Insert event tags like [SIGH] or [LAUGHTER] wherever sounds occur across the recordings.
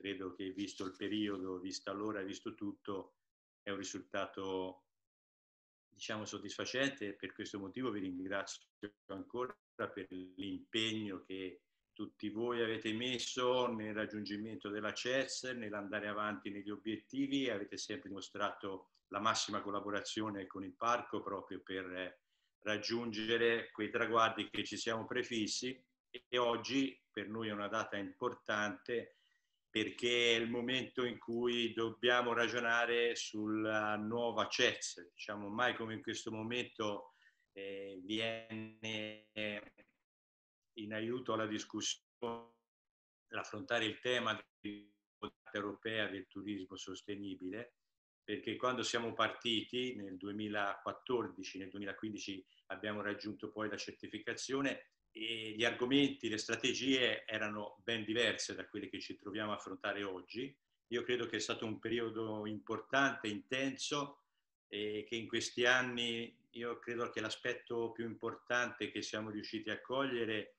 credo che visto il periodo, vista l'ora, visto tutto, è un risultato diciamo soddisfacente per questo motivo vi ringrazio ancora per l'impegno che tutti voi avete messo nel raggiungimento della CES, nell'andare avanti negli obiettivi, avete sempre dimostrato la massima collaborazione con il parco proprio per raggiungere quei traguardi che ci siamo prefissi e oggi per noi è una data importante perché è il momento in cui dobbiamo ragionare sulla nuova CES. Diciamo, mai come in questo momento eh, viene in aiuto alla discussione l'affrontare il tema europea del turismo sostenibile, perché quando siamo partiti nel 2014, nel 2015 abbiamo raggiunto poi la certificazione, e gli argomenti, le strategie erano ben diverse da quelle che ci troviamo a affrontare oggi. Io credo che è stato un periodo importante, intenso, e che in questi anni io credo che l'aspetto più importante che siamo riusciti a cogliere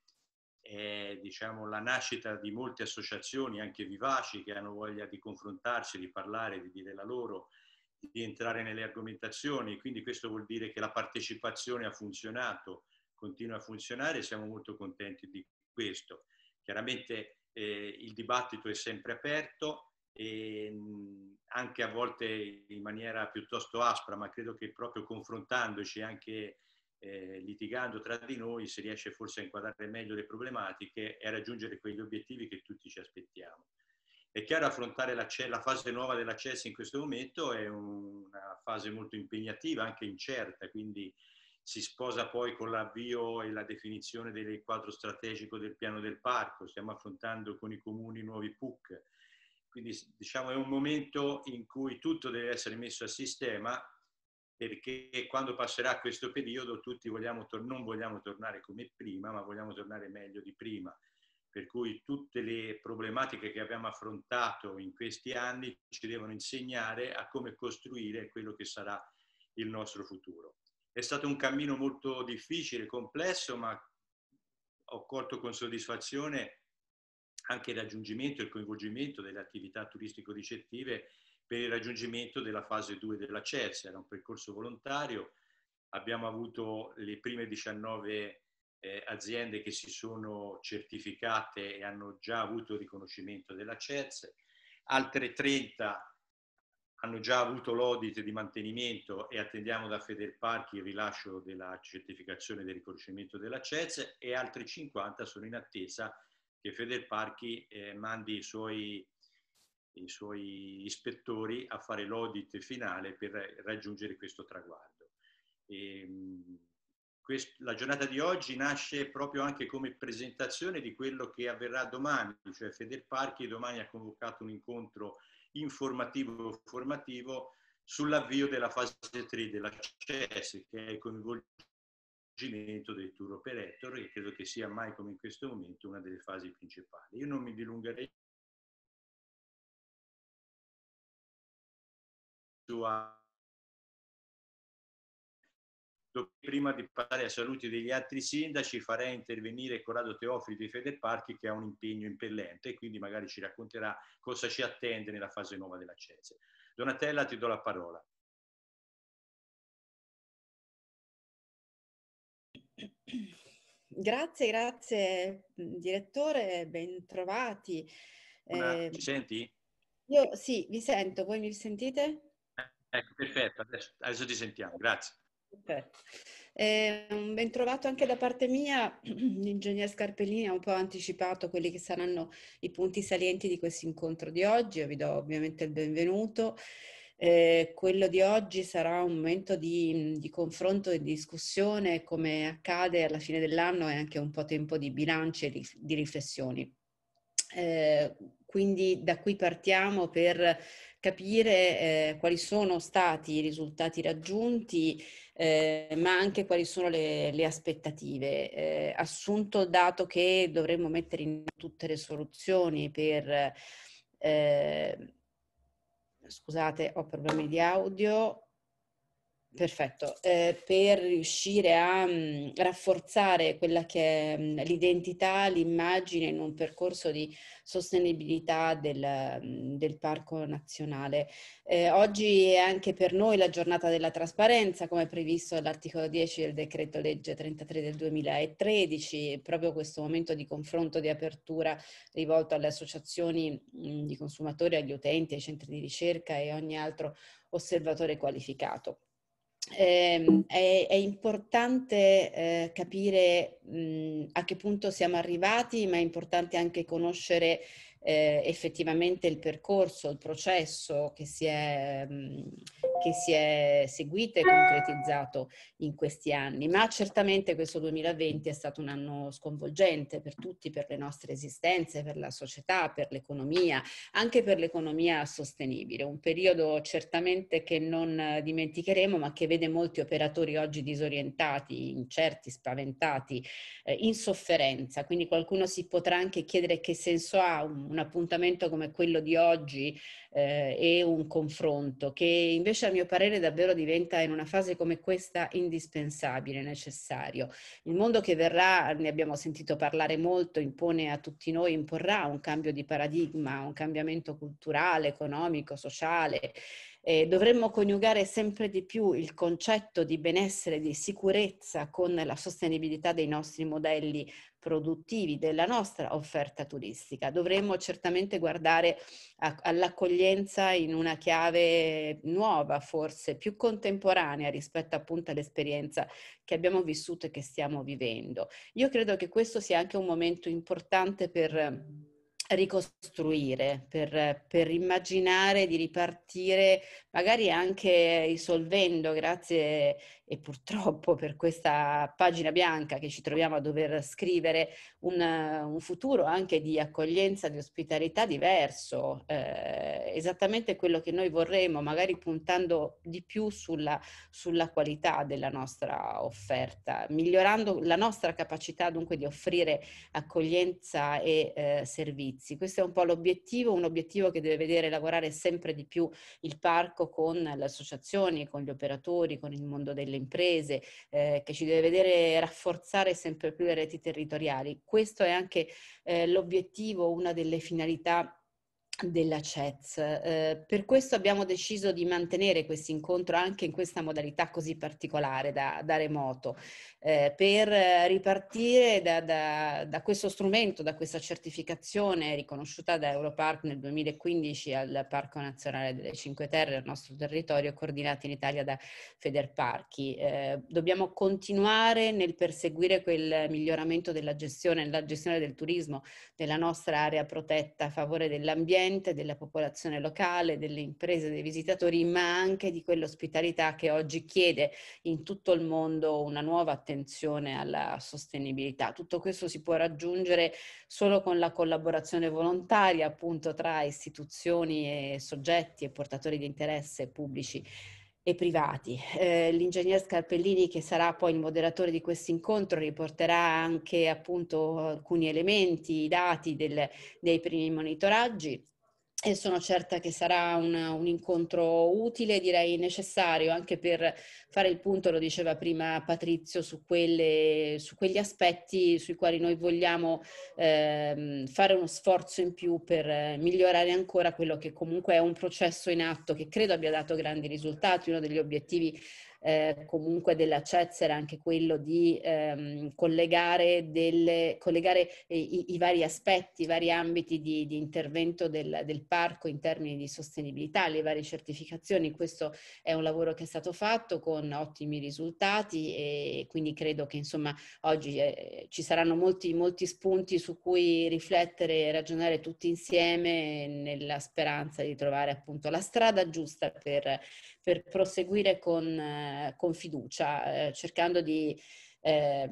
è diciamo, la nascita di molte associazioni, anche vivaci, che hanno voglia di confrontarsi, di parlare, di dire la loro, di entrare nelle argomentazioni. Quindi questo vuol dire che la partecipazione ha funzionato continua a funzionare e siamo molto contenti di questo. Chiaramente eh, il dibattito è sempre aperto, e, ehm, mh, anche a volte in maniera piuttosto aspra, ma credo che proprio confrontandoci anche eh, litigando tra di noi si riesce forse a inquadrare meglio le problematiche e a raggiungere quegli obiettivi che tutti ci aspettiamo. È chiaro affrontare la, la fase nuova dell'accesso in questo momento è un, una fase molto impegnativa, anche incerta, quindi si sposa poi con l'avvio e la definizione del quadro strategico del piano del parco, stiamo affrontando con i comuni nuovi PUC, quindi diciamo è un momento in cui tutto deve essere messo a sistema perché quando passerà questo periodo tutti vogliamo non vogliamo tornare come prima, ma vogliamo tornare meglio di prima. Per cui tutte le problematiche che abbiamo affrontato in questi anni ci devono insegnare a come costruire quello che sarà il nostro futuro. È stato un cammino molto difficile, complesso, ma ho colto con soddisfazione anche il raggiungimento e il coinvolgimento delle attività turistico-ricettive per il raggiungimento della fase 2 della CERS. Era un percorso volontario, abbiamo avuto le prime 19 eh, aziende che si sono certificate e hanno già avuto il riconoscimento della CERS, altre 30 hanno già avuto l'audit di mantenimento e attendiamo da Federparchi il rilascio della certificazione del riconoscimento della CES e altri 50 sono in attesa che Federparchi eh, mandi i suoi, i suoi, ispettori a fare l'audit finale per raggiungere questo traguardo. E, ehm, quest, la giornata di oggi nasce proprio anche come presentazione di quello che avverrà domani, cioè Federparchi domani ha convocato un incontro informativo formativo sull'avvio della fase 3 della dell'accesso, che è il coinvolgimento dei tour operator, che credo che sia mai come in questo momento una delle fasi principali. Io non mi dilungherei su prima di parlare ai saluti degli altri sindaci farei intervenire Corrado Teofili di Federparchi che ha un impegno impellente e quindi magari ci racconterà cosa ci attende nella fase nuova della CESE. Donatella ti do la parola. Grazie, grazie direttore, ben trovati. eh, ci senti? Io sì, vi sento, voi mi sentite? Eh, ecco, perfetto, adesso, adesso ti sentiamo, grazie. Okay. Eh, ben trovato anche da parte mia, [CLEARS THROAT] l'ingegner Scarpellini ha un po' anticipato quelli che saranno i punti salienti di questo incontro di oggi, io vi do ovviamente il benvenuto. Eh, quello di oggi sarà un momento di, di confronto e discussione, come accade alla fine dell'anno, e anche un po' tempo di bilanci e di, di riflessioni. Eh, quindi da qui partiamo per capire eh, quali sono stati i risultati raggiunti eh, ma anche quali sono le, le aspettative. Eh, assunto dato che dovremmo mettere in tutte le soluzioni per... Eh, scusate, ho problemi di audio. Perfetto, eh, per riuscire a mh, mm, rafforzare quella che è mm, mh, l'identità, l'immagine in un percorso di sostenibilità del, mh, mm, del parco nazionale. Eh, oggi è anche per noi la giornata della trasparenza, come previsto dall'articolo 10 del decreto legge 33 del 2013, proprio questo momento di confronto, di apertura rivolto alle associazioni di consumatori, agli utenti, ai centri di ricerca e ogni altro osservatore qualificato eh, è, è, importante eh, capire mh, a che punto siamo arrivati, ma è importante anche conoscere eh, effettivamente il percorso, il processo che si è mh, che si è seguito e concretizzato in questi anni, ma certamente questo 2020 è stato un anno sconvolgente per tutti, per le nostre esistenze, per la società, per l'economia, anche per l'economia sostenibile, un periodo certamente che non dimenticheremo, ma che vede molti operatori oggi disorientati, incerti, spaventati, eh, in sofferenza, quindi qualcuno si potrà anche chiedere che senso ha un, un appuntamento come quello di oggi eh, e un confronto che invece a mio parere davvero diventa in una fase come questa indispensabile, necessario. Il mondo che verrà, ne abbiamo sentito parlare molto, impone a tutti noi, imporrà un cambio di paradigma, un cambiamento culturale, economico, sociale, eh, dovremmo coniugare sempre di più il concetto di benessere, di sicurezza con la sostenibilità dei nostri modelli produttivi, della nostra offerta turistica. Dovremmo certamente guardare all'accoglienza in una chiave nuova, forse più contemporanea rispetto appunto all'esperienza che abbiamo vissuto e che stiamo vivendo. Io credo che questo sia anche un momento importante per ricostruire, per, per, immaginare di ripartire, magari anche risolvendo, grazie e purtroppo per questa pagina bianca che ci troviamo a dover scrivere un, un futuro anche di accoglienza, di ospitalità diverso, eh, esattamente quello che noi vorremmo, magari puntando di più sulla, sulla qualità della nostra offerta, migliorando la nostra capacità dunque di offrire accoglienza e eh, servizi. Questo è un po' l'obiettivo, un obiettivo che deve vedere lavorare sempre di più il parco con le associazioni, con gli operatori, con il mondo delle imprese, eh, che ci deve vedere rafforzare sempre più le reti territoriali. Questo è anche eh, l'obiettivo, una delle finalità della CETS. Eh, per questo abbiamo deciso di mantenere questo incontro anche in questa modalità così particolare da, da remoto, eh, per ripartire da, da, da, questo strumento, da questa certificazione riconosciuta da Europark nel 2015 al Parco Nazionale delle Cinque Terre, al nostro territorio, coordinato in Italia da Federparchi. Eh, dobbiamo continuare nel perseguire quel miglioramento della gestione, la gestione del turismo, della nostra area protetta a favore dell'ambiente dell'ambiente, della popolazione locale, delle imprese, dei visitatori, ma anche di quell'ospitalità che oggi chiede in tutto il mondo una nuova attenzione alla sostenibilità. Tutto questo si può raggiungere solo con la collaborazione volontaria appunto tra istituzioni e soggetti e portatori di interesse pubblici e privati. Eh, l'ingegner Scarpellini, che sarà poi il moderatore di questo incontro, riporterà anche appunto alcuni elementi, i dati del, dei primi monitoraggi e sono certa che sarà una, un incontro utile, direi necessario anche per fare il punto, lo diceva prima Patrizio, su, quelle, su quegli aspetti sui quali noi vogliamo ehm, fare uno sforzo in più per eh, migliorare ancora quello che comunque è un processo in atto che credo abbia dato grandi risultati, uno degli obiettivi eh, comunque della CETS era anche quello di ehm, collegare, delle, collegare eh, i, i, vari aspetti, i vari ambiti di, di intervento del, del, parco in termini di sostenibilità, le varie certificazioni. Questo è un lavoro che è stato fatto con ottimi risultati e quindi credo che insomma oggi eh, ci saranno molti, molti spunti su cui riflettere e ragionare tutti insieme nella speranza di trovare appunto la strada giusta per, per proseguire con, eh, con fiducia, eh, cercando di eh,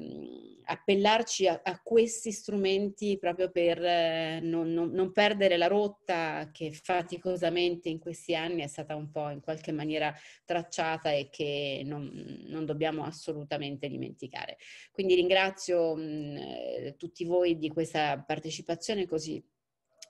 appellarci a, a, questi strumenti proprio per eh, non, non, non, perdere la rotta che faticosamente in questi anni è stata un po' in qualche maniera tracciata e che non, non dobbiamo assolutamente dimenticare. Quindi ringrazio mh, mm, tutti voi di questa partecipazione così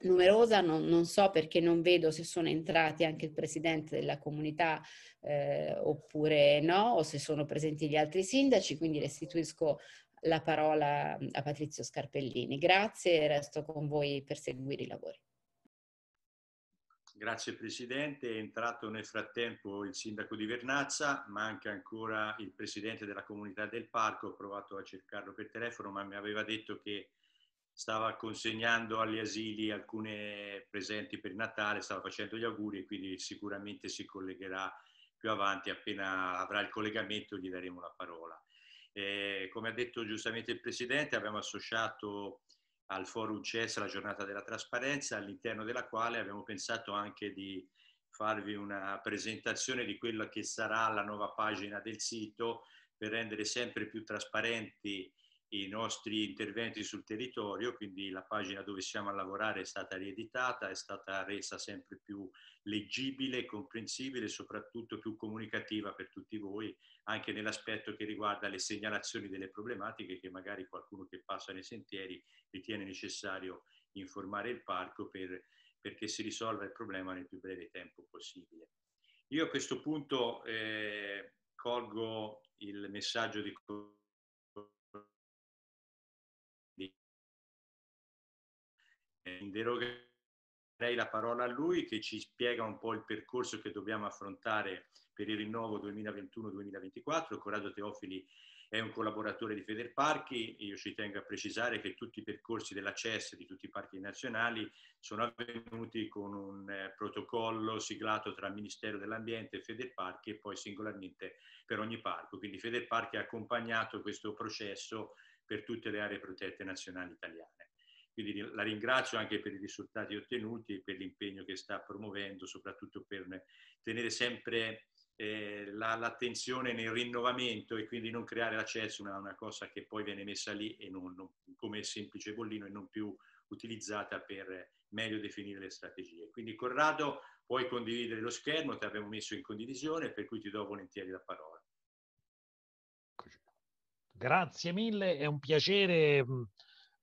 numerosa, non, non, so perché non vedo se sono entrati anche il presidente della comunità eh, oppure no, o se sono presenti gli altri sindaci, quindi restituisco la parola a Patrizio Scarpellini. Grazie e resto con voi per seguire i lavori. Grazie Presidente, è entrato nel frattempo il Sindaco di Vernazza, ma anche ancora il Presidente della Comunità del Parco, ho provato a cercarlo per telefono ma mi aveva detto che stava consegnando agli asili alcune presenti per Natale, stava facendo gli auguri e quindi sicuramente si collegherà più avanti, appena avrà il collegamento gli daremo la parola. Eh, come ha detto giustamente il Presidente, abbiamo associato al Forum CES la giornata della trasparenza, all'interno della quale abbiamo pensato anche di farvi una presentazione di quella che sarà la nuova pagina del sito per rendere sempre più trasparenti i nostri interventi sul territorio, quindi la pagina dove siamo a lavorare è stata rieditata, è stata resa sempre più leggibile, comprensibile e soprattutto più comunicativa per tutti voi, anche nell'aspetto che riguarda le segnalazioni delle problematiche che magari qualcuno che passa nei sentieri ritiene necessario informare il parco per, perché si risolva il problema nel più breve tempo possibile. Io a questo punto eh, colgo il messaggio di inderogherei la parola a lui che ci spiega un po' il percorso che dobbiamo affrontare per il rinnovo 2021-2024. Corrado Teofili è un collaboratore di Federparchi, io ci tengo a precisare che tutti i percorsi della di tutti i parchi nazionali sono avvenuti con un eh, protocollo siglato tra Ministero dell'Ambiente e Federparchi e poi singolarmente per ogni parco. Quindi Federparchi ha accompagnato questo processo per tutte le aree protette nazionali italiane. Quindi la ringrazio anche per i risultati ottenuti e per l'impegno che sta promuovendo, soprattutto per tenere sempre eh, la, l'attenzione nel rinnovamento e quindi non creare la una, una cosa che poi viene messa lì e non, non, come semplice bollino e non più utilizzata per meglio definire le strategie. Quindi Corrado puoi condividere lo schermo, ti abbiamo messo in condivisione, per cui ti do volentieri la parola. Grazie mille, è un piacere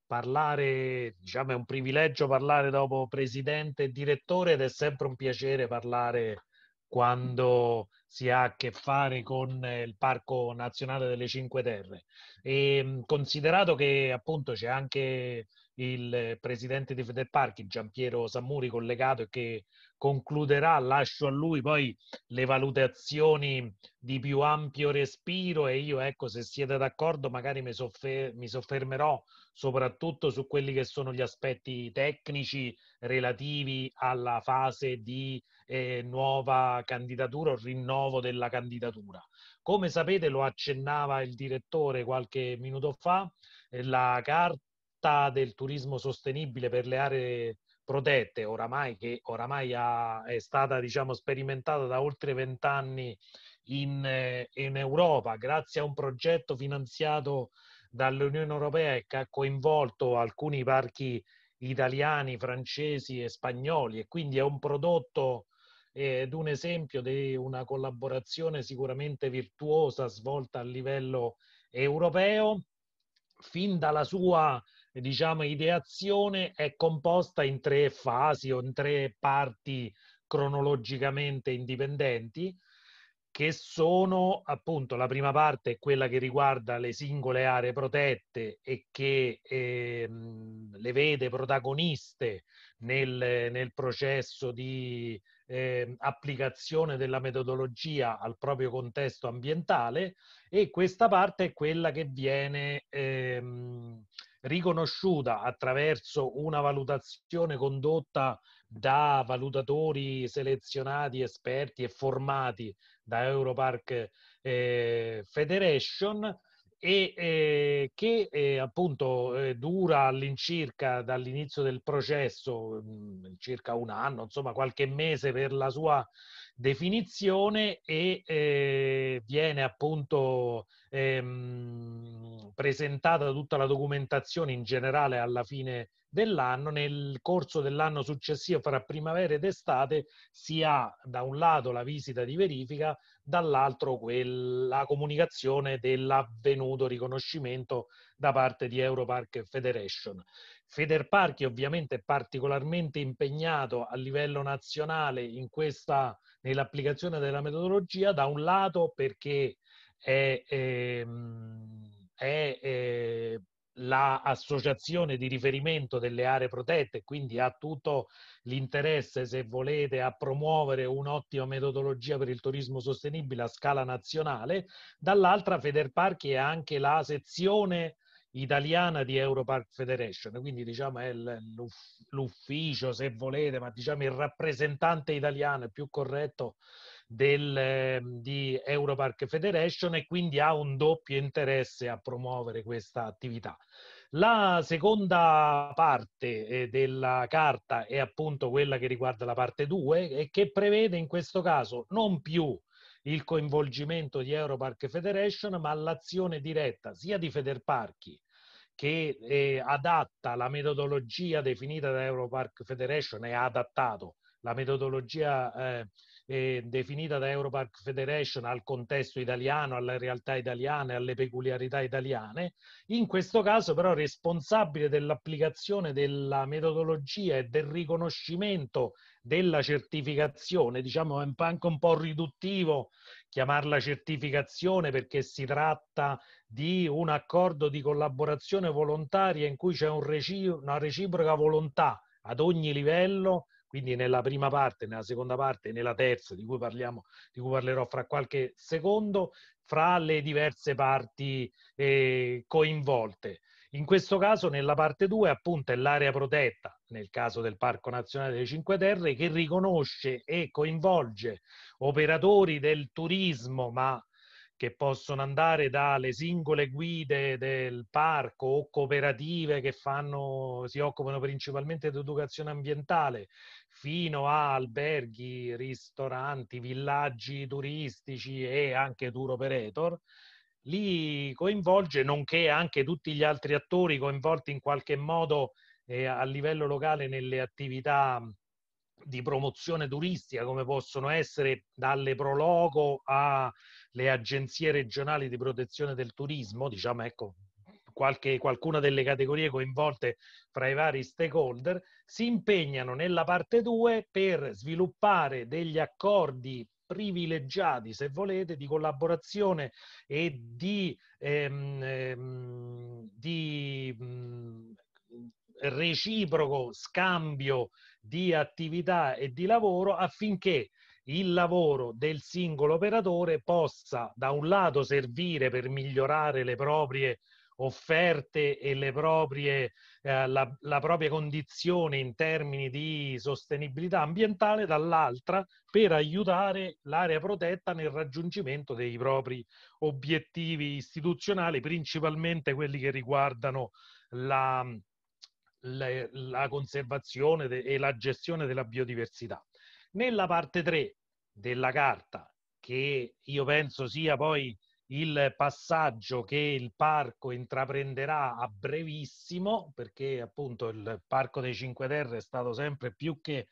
parlare, diciamo, è un privilegio parlare dopo presidente e direttore ed è sempre un piacere parlare quando si ha a che fare con il Parco Nazionale delle Cinque Terre. E ehm, considerato che appunto c'è anche il presidente di Federparchi, Gian Sammuri, collegato e che concluderà, lascio a lui poi le valutazioni di più ampio respiro e io, ecco, se siete d'accordo, magari mi, soffer- mi soffermerò soprattutto su quelli che sono gli aspetti tecnici relativi alla fase di eh, nuova candidatura o rinnovo della candidatura. Come sapete, lo accennava il direttore qualche minuto fa, eh, la carta del turismo sostenibile per le aree protette, oramai che oramai ha, è stata diciamo, sperimentata da oltre vent'anni in, eh, in, Europa, grazie a un progetto finanziato dall'Unione Europea e che ha coinvolto alcuni parchi italiani, francesi e spagnoli e quindi è un prodotto ed un esempio di una collaborazione sicuramente virtuosa svolta a livello europeo fin dalla sua diciamo, ideazione è composta in tre fasi o in tre parti cronologicamente indipendenti, che sono appunto la prima parte è quella che riguarda le singole aree protette e che eh, le vede protagoniste nel, nel processo di eh, applicazione della metodologia al proprio contesto ambientale e questa parte è quella che viene eh, riconosciuta attraverso una valutazione condotta da valutatori selezionati, esperti e formati da Europark eh, Federation e eh, che eh, appunto eh, dura all'incirca dall'inizio del processo, mh, mm, circa un anno, insomma qualche mese per la sua definizione e eh, viene appunto ehm, presentata tutta la documentazione in generale alla fine dell'anno. Nel corso dell'anno successivo, fra primavera ed estate, si ha da un lato la visita di verifica, dall'altro quella comunicazione dell'avvenuto riconoscimento da parte di Europark Federation. Federparchi ovviamente è particolarmente impegnato a livello nazionale questa, nell'applicazione della metodologia, da un lato perché è, ehm, è, è, eh, è l'associazione la di riferimento delle aree protette, quindi ha tutto l'interesse, se volete, a promuovere un'ottima metodologia per il turismo sostenibile a scala nazionale, dall'altra Federparchi è anche la sezione italiana di Europark Federation, quindi diciamo è l'ufficio, se volete, ma diciamo il rappresentante italiano è più corretto del, ehm, di Europark Federation e quindi ha un doppio interesse a promuovere questa attività. La seconda parte eh, della carta è appunto quella che riguarda la parte 2 e che prevede in questo caso non più il coinvolgimento di Europark Federation, ma l'azione diretta sia di Federparchi che eh, adatta la metodologia definita da Europark Federation e ha adattato la metodologia eh, definita da Europark Federation al contesto italiano, alle realtà italiane, alle peculiarità italiane. In questo caso però responsabile dell'applicazione della metodologia e del riconoscimento della certificazione, diciamo è anche un po' riduttivo chiamarla certificazione perché si tratta di un accordo di collaborazione volontaria in cui c'è un reci una reciproca volontà ad ogni livello quindi nella prima parte, nella seconda parte e nella terza, di cui, parliamo, di cui parlerò fra qualche secondo, fra le diverse parti eh, coinvolte. In questo caso, nella parte 2, appunto, è l'area protetta, nel caso del Parco Nazionale delle Cinque Terre, che riconosce e coinvolge operatori del turismo, ma che possono andare dalle singole guide del parco o cooperative che fanno, si occupano principalmente di educazione ambientale, fino a alberghi, ristoranti, villaggi turistici e anche tour operator, li coinvolge, nonché anche tutti gli altri attori coinvolti in qualche modo eh, a livello locale nelle attività di promozione turistica come possono essere dalle Proloco alle agenzie regionali di protezione del turismo, diciamo ecco qualche, qualcuna delle categorie coinvolte fra i vari stakeholder, si impegnano nella parte 2 per sviluppare degli accordi privilegiati, se volete, di collaborazione e di, ehm, ehm, di mh, mm, reciproco scambio di attività e di lavoro affinché il lavoro del singolo operatore possa da un lato servire per migliorare le proprie offerte e le proprie, eh, la, la propria condizione in termini di sostenibilità ambientale, dall'altra per aiutare l'area protetta nel raggiungimento dei propri obiettivi istituzionali, principalmente quelli che riguardano la, le, la conservazione de, e la gestione della biodiversità. Nella parte 3 della carta, che io penso sia poi il passaggio che il parco intraprenderà a brevissimo, perché appunto il Parco dei Cinque Terre è stato sempre più che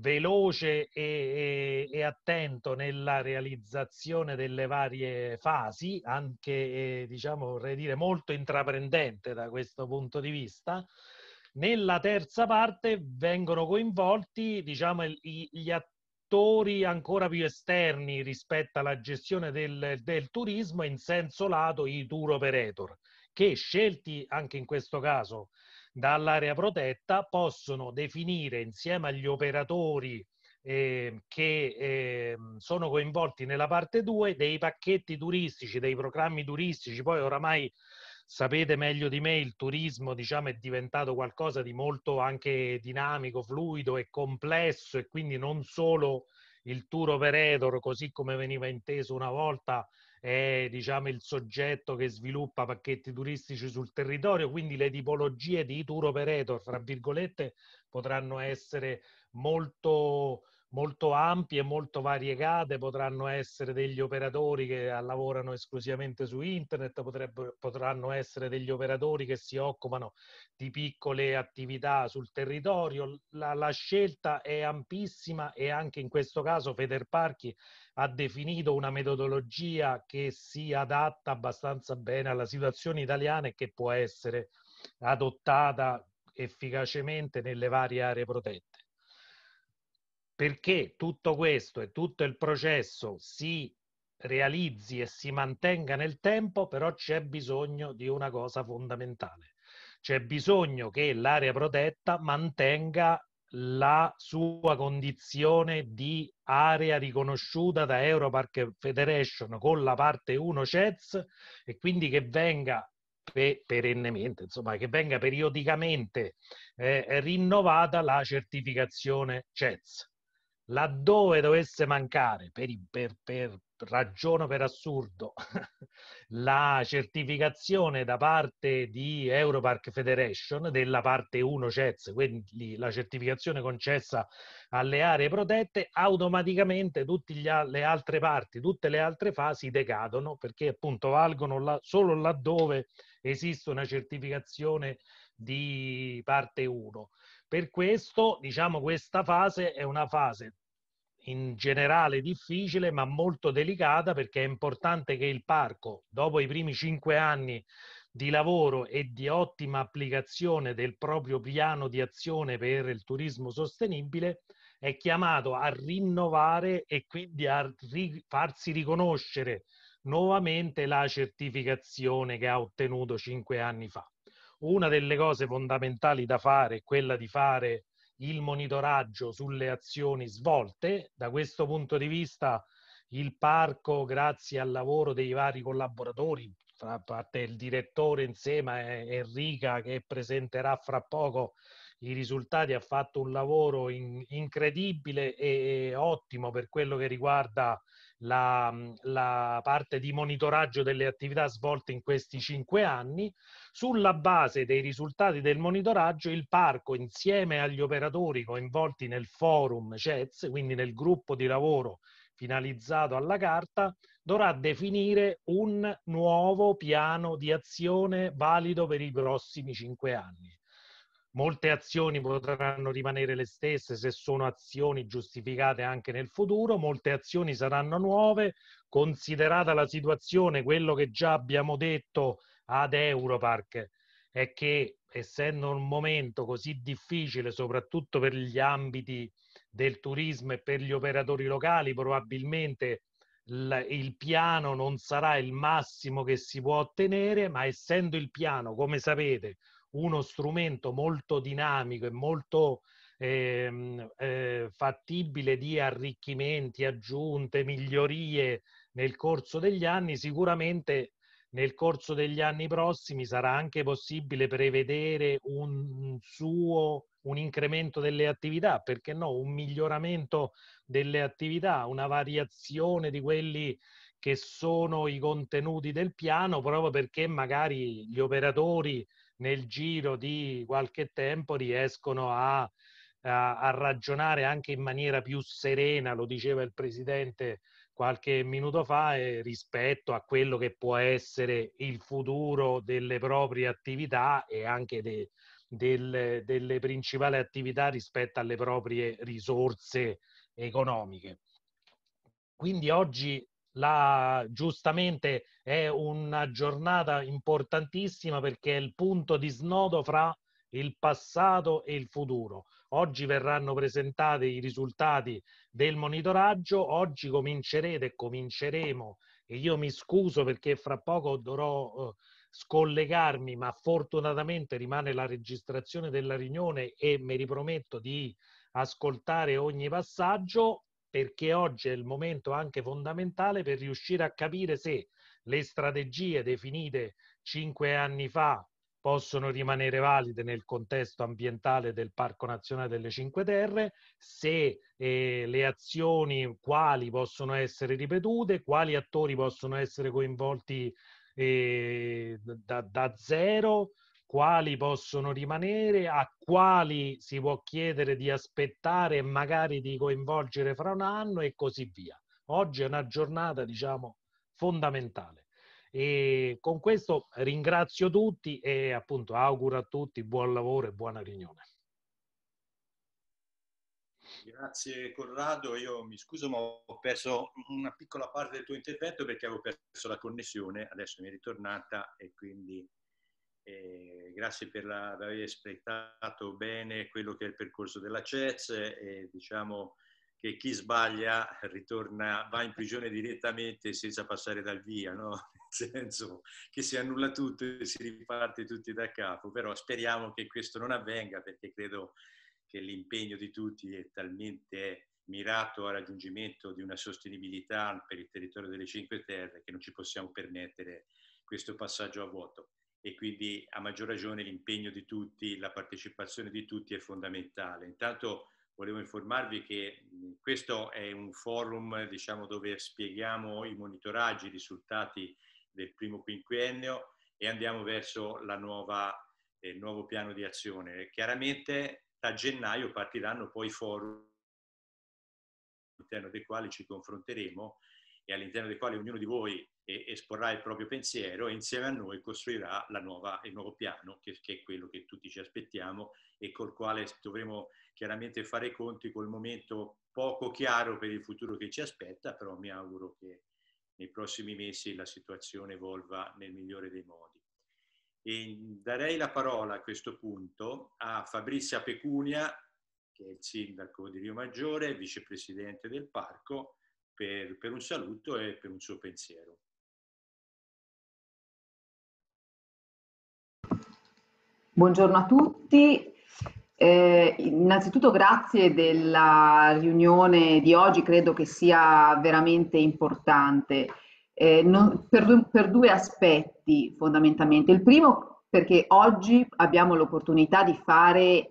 veloce e, e, e, attento nella realizzazione delle varie fasi, anche eh, diciamo vorrei dire molto intraprendente da questo punto di vista. Nella terza parte vengono coinvolti diciamo, gli attori ancora più esterni rispetto alla gestione del, del turismo, in senso lato i tour operator, che scelti anche in questo caso dall'area protetta possono definire insieme agli operatori eh, che eh, sono coinvolti nella parte 2 dei pacchetti turistici, dei programmi turistici, poi oramai sapete meglio di me, il turismo diciamo, è diventato qualcosa di molto anche dinamico, fluido e complesso e quindi non solo il tour operator, così come veniva inteso una volta, è diciamo, il soggetto che sviluppa pacchetti turistici sul territorio, quindi le tipologie di tour operator, fra virgolette, potranno essere molto molto ampie, molto variegate, potranno essere degli operatori che ah, lavorano esclusivamente su internet, potranno essere degli operatori che si occupano di piccole attività sul territorio. La, la scelta è ampissima e anche in questo caso Federparchi ha definito una metodologia che si adatta abbastanza bene alla situazione italiana e che può essere adottata efficacemente nelle varie aree protette perché tutto questo e tutto il processo si realizzi e si mantenga nel tempo, però c'è bisogno di una cosa fondamentale. C'è bisogno che l'area protetta mantenga la sua condizione di area riconosciuta da Europark Federation con la parte 1 CETS e quindi che venga perennemente, insomma, che venga periodicamente eh, rinnovata la certificazione CETS laddove dovesse mancare per, per, per ragione per assurdo [LAUGHS] la certificazione da parte di Europark Federation della parte 1 CEZ, quindi la certificazione concessa alle aree protette, automaticamente tutte le altre parti, tutte le altre fasi decadono perché appunto valgono la, solo laddove esiste una certificazione di parte 1. Per questo, diciamo, questa fase è una fase in generale difficile ma molto delicata perché è importante che il parco, dopo i primi cinque anni di lavoro e di ottima applicazione del proprio piano di azione per il turismo sostenibile, è chiamato a rinnovare e quindi a ri- farsi riconoscere nuovamente la certificazione che ha ottenuto cinque anni fa. Una delle cose fondamentali da fare è quella di fare il monitoraggio sulle azioni svolte. Da questo punto di vista il parco, grazie al lavoro dei vari collaboratori, tra parte il direttore insieme a Enrica che presenterà fra poco i risultati, ha fatto un lavoro in, incredibile e, e, ottimo per quello che riguarda la, la, parte di monitoraggio delle attività svolte in questi cinque anni. Sulla base dei risultati del monitoraggio, il parco, insieme agli operatori coinvolti nel forum CETS, quindi nel gruppo di lavoro finalizzato alla carta, dovrà definire un nuovo piano di azione valido per i prossimi cinque anni. Molte azioni potranno rimanere le stesse se sono azioni giustificate anche nel futuro, molte azioni saranno nuove, considerata la situazione, quello che già abbiamo detto ad Europark è che essendo un momento così difficile, soprattutto per gli ambiti del turismo e per gli operatori locali, probabilmente il piano non sarà il massimo che si può ottenere, ma essendo il piano, come sapete, uno strumento molto dinamico e molto ehm, eh, fattibile di arricchimenti, aggiunte, migliorie nel corso degli anni, sicuramente nel corso degli anni prossimi sarà anche possibile prevedere un suo un incremento delle attività, perché no, un miglioramento delle attività, una variazione di quelli che sono i contenuti del piano, proprio perché magari gli operatori nel giro di qualche tempo riescono a, a, a ragionare anche in maniera più serena, lo diceva il Presidente qualche minuto fa, eh, rispetto a quello che può essere il futuro delle proprie attività e anche de, del, delle principali attività rispetto alle proprie risorse economiche. Quindi oggi la, giustamente è una giornata importantissima perché è il punto di snodo fra il passato e il futuro. Oggi verranno presentati i risultati del monitoraggio, oggi comincerete e cominceremo e io mi scuso perché fra poco dovrò eh, scollegarmi, ma fortunatamente rimane la registrazione della riunione e mi riprometto di ascoltare ogni passaggio perché oggi è il momento anche fondamentale per riuscire a capire se le strategie definite cinque anni fa possono rimanere valide nel contesto ambientale del Parco Nazionale delle Cinque Terre, se eh, le azioni quali possono essere ripetute, quali attori possono essere coinvolti eh, da, da zero, quali possono rimanere, a quali si può chiedere di aspettare e magari di coinvolgere fra un anno e così via. Oggi è una giornata, diciamo, fondamentale. E con questo ringrazio tutti e appunto auguro a tutti buon lavoro e buona riunione. Grazie Corrado, io mi scuso ma ho perso una piccola parte del tuo intervento perché avevo perso la connessione, adesso mi è ritornata e quindi eh, grazie per, la, per, aver espletato bene quello che è il percorso della CES e diciamo che chi sbaglia ritorna, va in prigione direttamente senza passare dal via, no? [LAUGHS] nel senso che si annulla tutto e si riparte tutti da capo, però speriamo che questo non avvenga perché credo che l'impegno di tutti è talmente mirato al raggiungimento di una sostenibilità per il territorio delle Cinque Terre che non ci possiamo permettere questo passaggio a vuoto e quindi a maggior ragione l'impegno di tutti, la partecipazione di tutti è fondamentale. Intanto volevo informarvi che questo è un forum diciamo, dove spieghiamo i monitoraggi, i risultati del primo quinquennio e andiamo verso nuova, eh, il nuovo piano di azione. Chiaramente da gennaio partiranno poi i forum all'interno dei quali ci confronteremo e all'interno dei quali ognuno di voi e esporrà il proprio pensiero e insieme a noi costruirà nuova, il nuovo piano, che, che, è quello che tutti ci aspettiamo e col quale dovremo chiaramente fare i conti col momento poco chiaro per il futuro che ci aspetta, però mi auguro che nei prossimi mesi la situazione evolva nel migliore dei modi. E darei la parola a questo punto a Fabrizia Pecunia, che è il sindaco di Rio Maggiore, vicepresidente del parco, per, per un saluto e per un suo pensiero. Buongiorno a tutti. Eh, innanzitutto grazie della riunione di oggi, credo che sia veramente importante eh, non, per, per due aspetti fondamentalmente. Il primo perché oggi abbiamo l'opportunità di fare eh,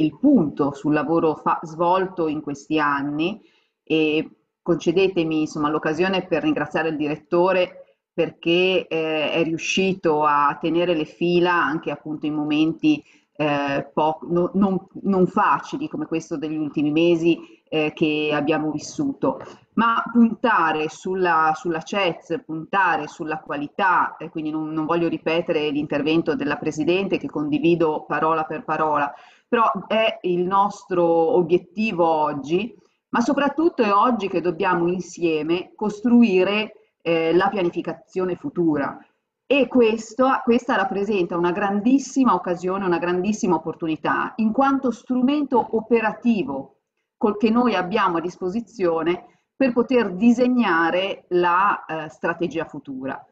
il punto sul lavoro svolto in questi anni e concedetemi l'occasione per ringraziare il direttore perché eh, è riuscito a tenere le fila anche appunto in momenti eh, poco, no, non, non, facili come questo degli ultimi mesi eh, che abbiamo vissuto, ma puntare sulla, sulla CEZ, puntare sulla qualità, eh, quindi non, non voglio ripetere l'intervento della Presidente che condivido parola per parola, però è il nostro obiettivo oggi, ma soprattutto è oggi che dobbiamo insieme costruire eh, la pianificazione futura. E questo, questa rappresenta una grandissima occasione, una grandissima opportunità, in quanto strumento operativo col che noi abbiamo a disposizione per poter disegnare la eh, strategia futura.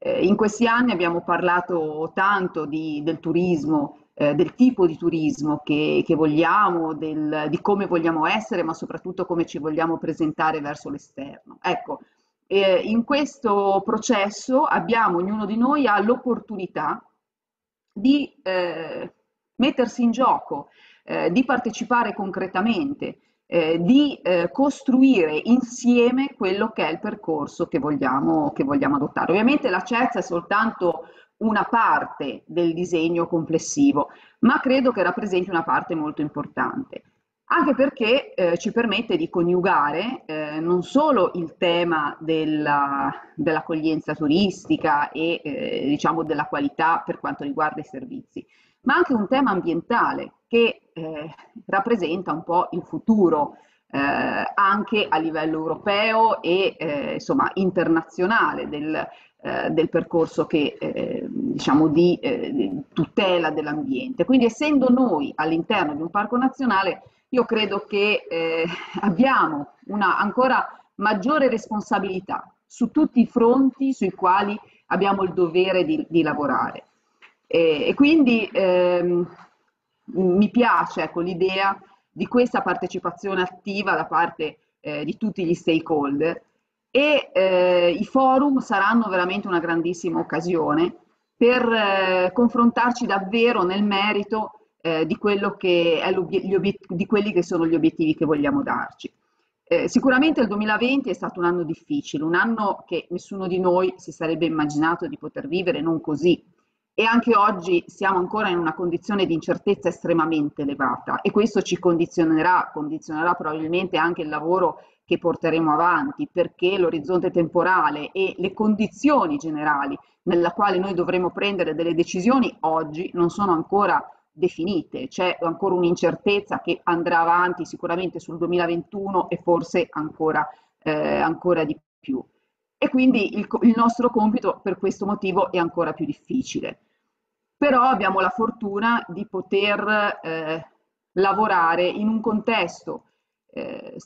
Eh, in questi anni abbiamo parlato tanto di, del turismo, eh, del tipo di turismo che, che vogliamo, del, di come vogliamo essere, ma soprattutto come ci vogliamo presentare verso l'esterno. Ecco, eh, in questo processo abbiamo, ognuno di noi ha l'opportunità di eh, mettersi in gioco, eh, di partecipare concretamente, eh, di eh, costruire insieme quello che è il percorso che vogliamo, che vogliamo adottare. Ovviamente la CEZ è soltanto una parte del disegno complessivo, ma credo che rappresenti una parte molto importante anche perché eh, ci permette di coniugare eh, non solo il tema della, dell'accoglienza turistica e eh, diciamo della qualità per quanto riguarda i servizi, ma anche un tema ambientale che eh, rappresenta un po' il futuro eh, anche a livello europeo e eh, insomma internazionale del, del percorso che, eh, diciamo di eh, tutela dell'ambiente. Quindi essendo noi all'interno di un parco nazionale io credo che eh, abbiamo una ancora maggiore responsabilità su tutti i fronti sui quali abbiamo il dovere di, di lavorare. E, e quindi ehm, mi piace ecco, l'idea di questa partecipazione attiva da parte eh, di tutti gli stakeholder e eh, i forum saranno veramente una grandissima occasione per eh, confrontarci davvero nel merito eh, di, di, quelli che sono gli obiettivi che vogliamo darci. Eh, sicuramente il 2020 è stato un anno difficile, un anno che nessuno di noi si sarebbe immaginato di poter vivere non così. E anche oggi siamo ancora in una condizione di incertezza estremamente elevata e questo ci condizionerà, condizionerà probabilmente anche il lavoro che porteremo avanti, perché l'orizzonte temporale e le condizioni generali nella quale noi dovremo prendere delle decisioni oggi non sono ancora definite, c'è ancora un'incertezza che andrà avanti sicuramente sul 2021 e forse ancora, eh, ancora di più. E quindi il, il nostro compito per questo motivo è ancora più difficile. Però abbiamo la fortuna di poter eh, lavorare in un contesto eh,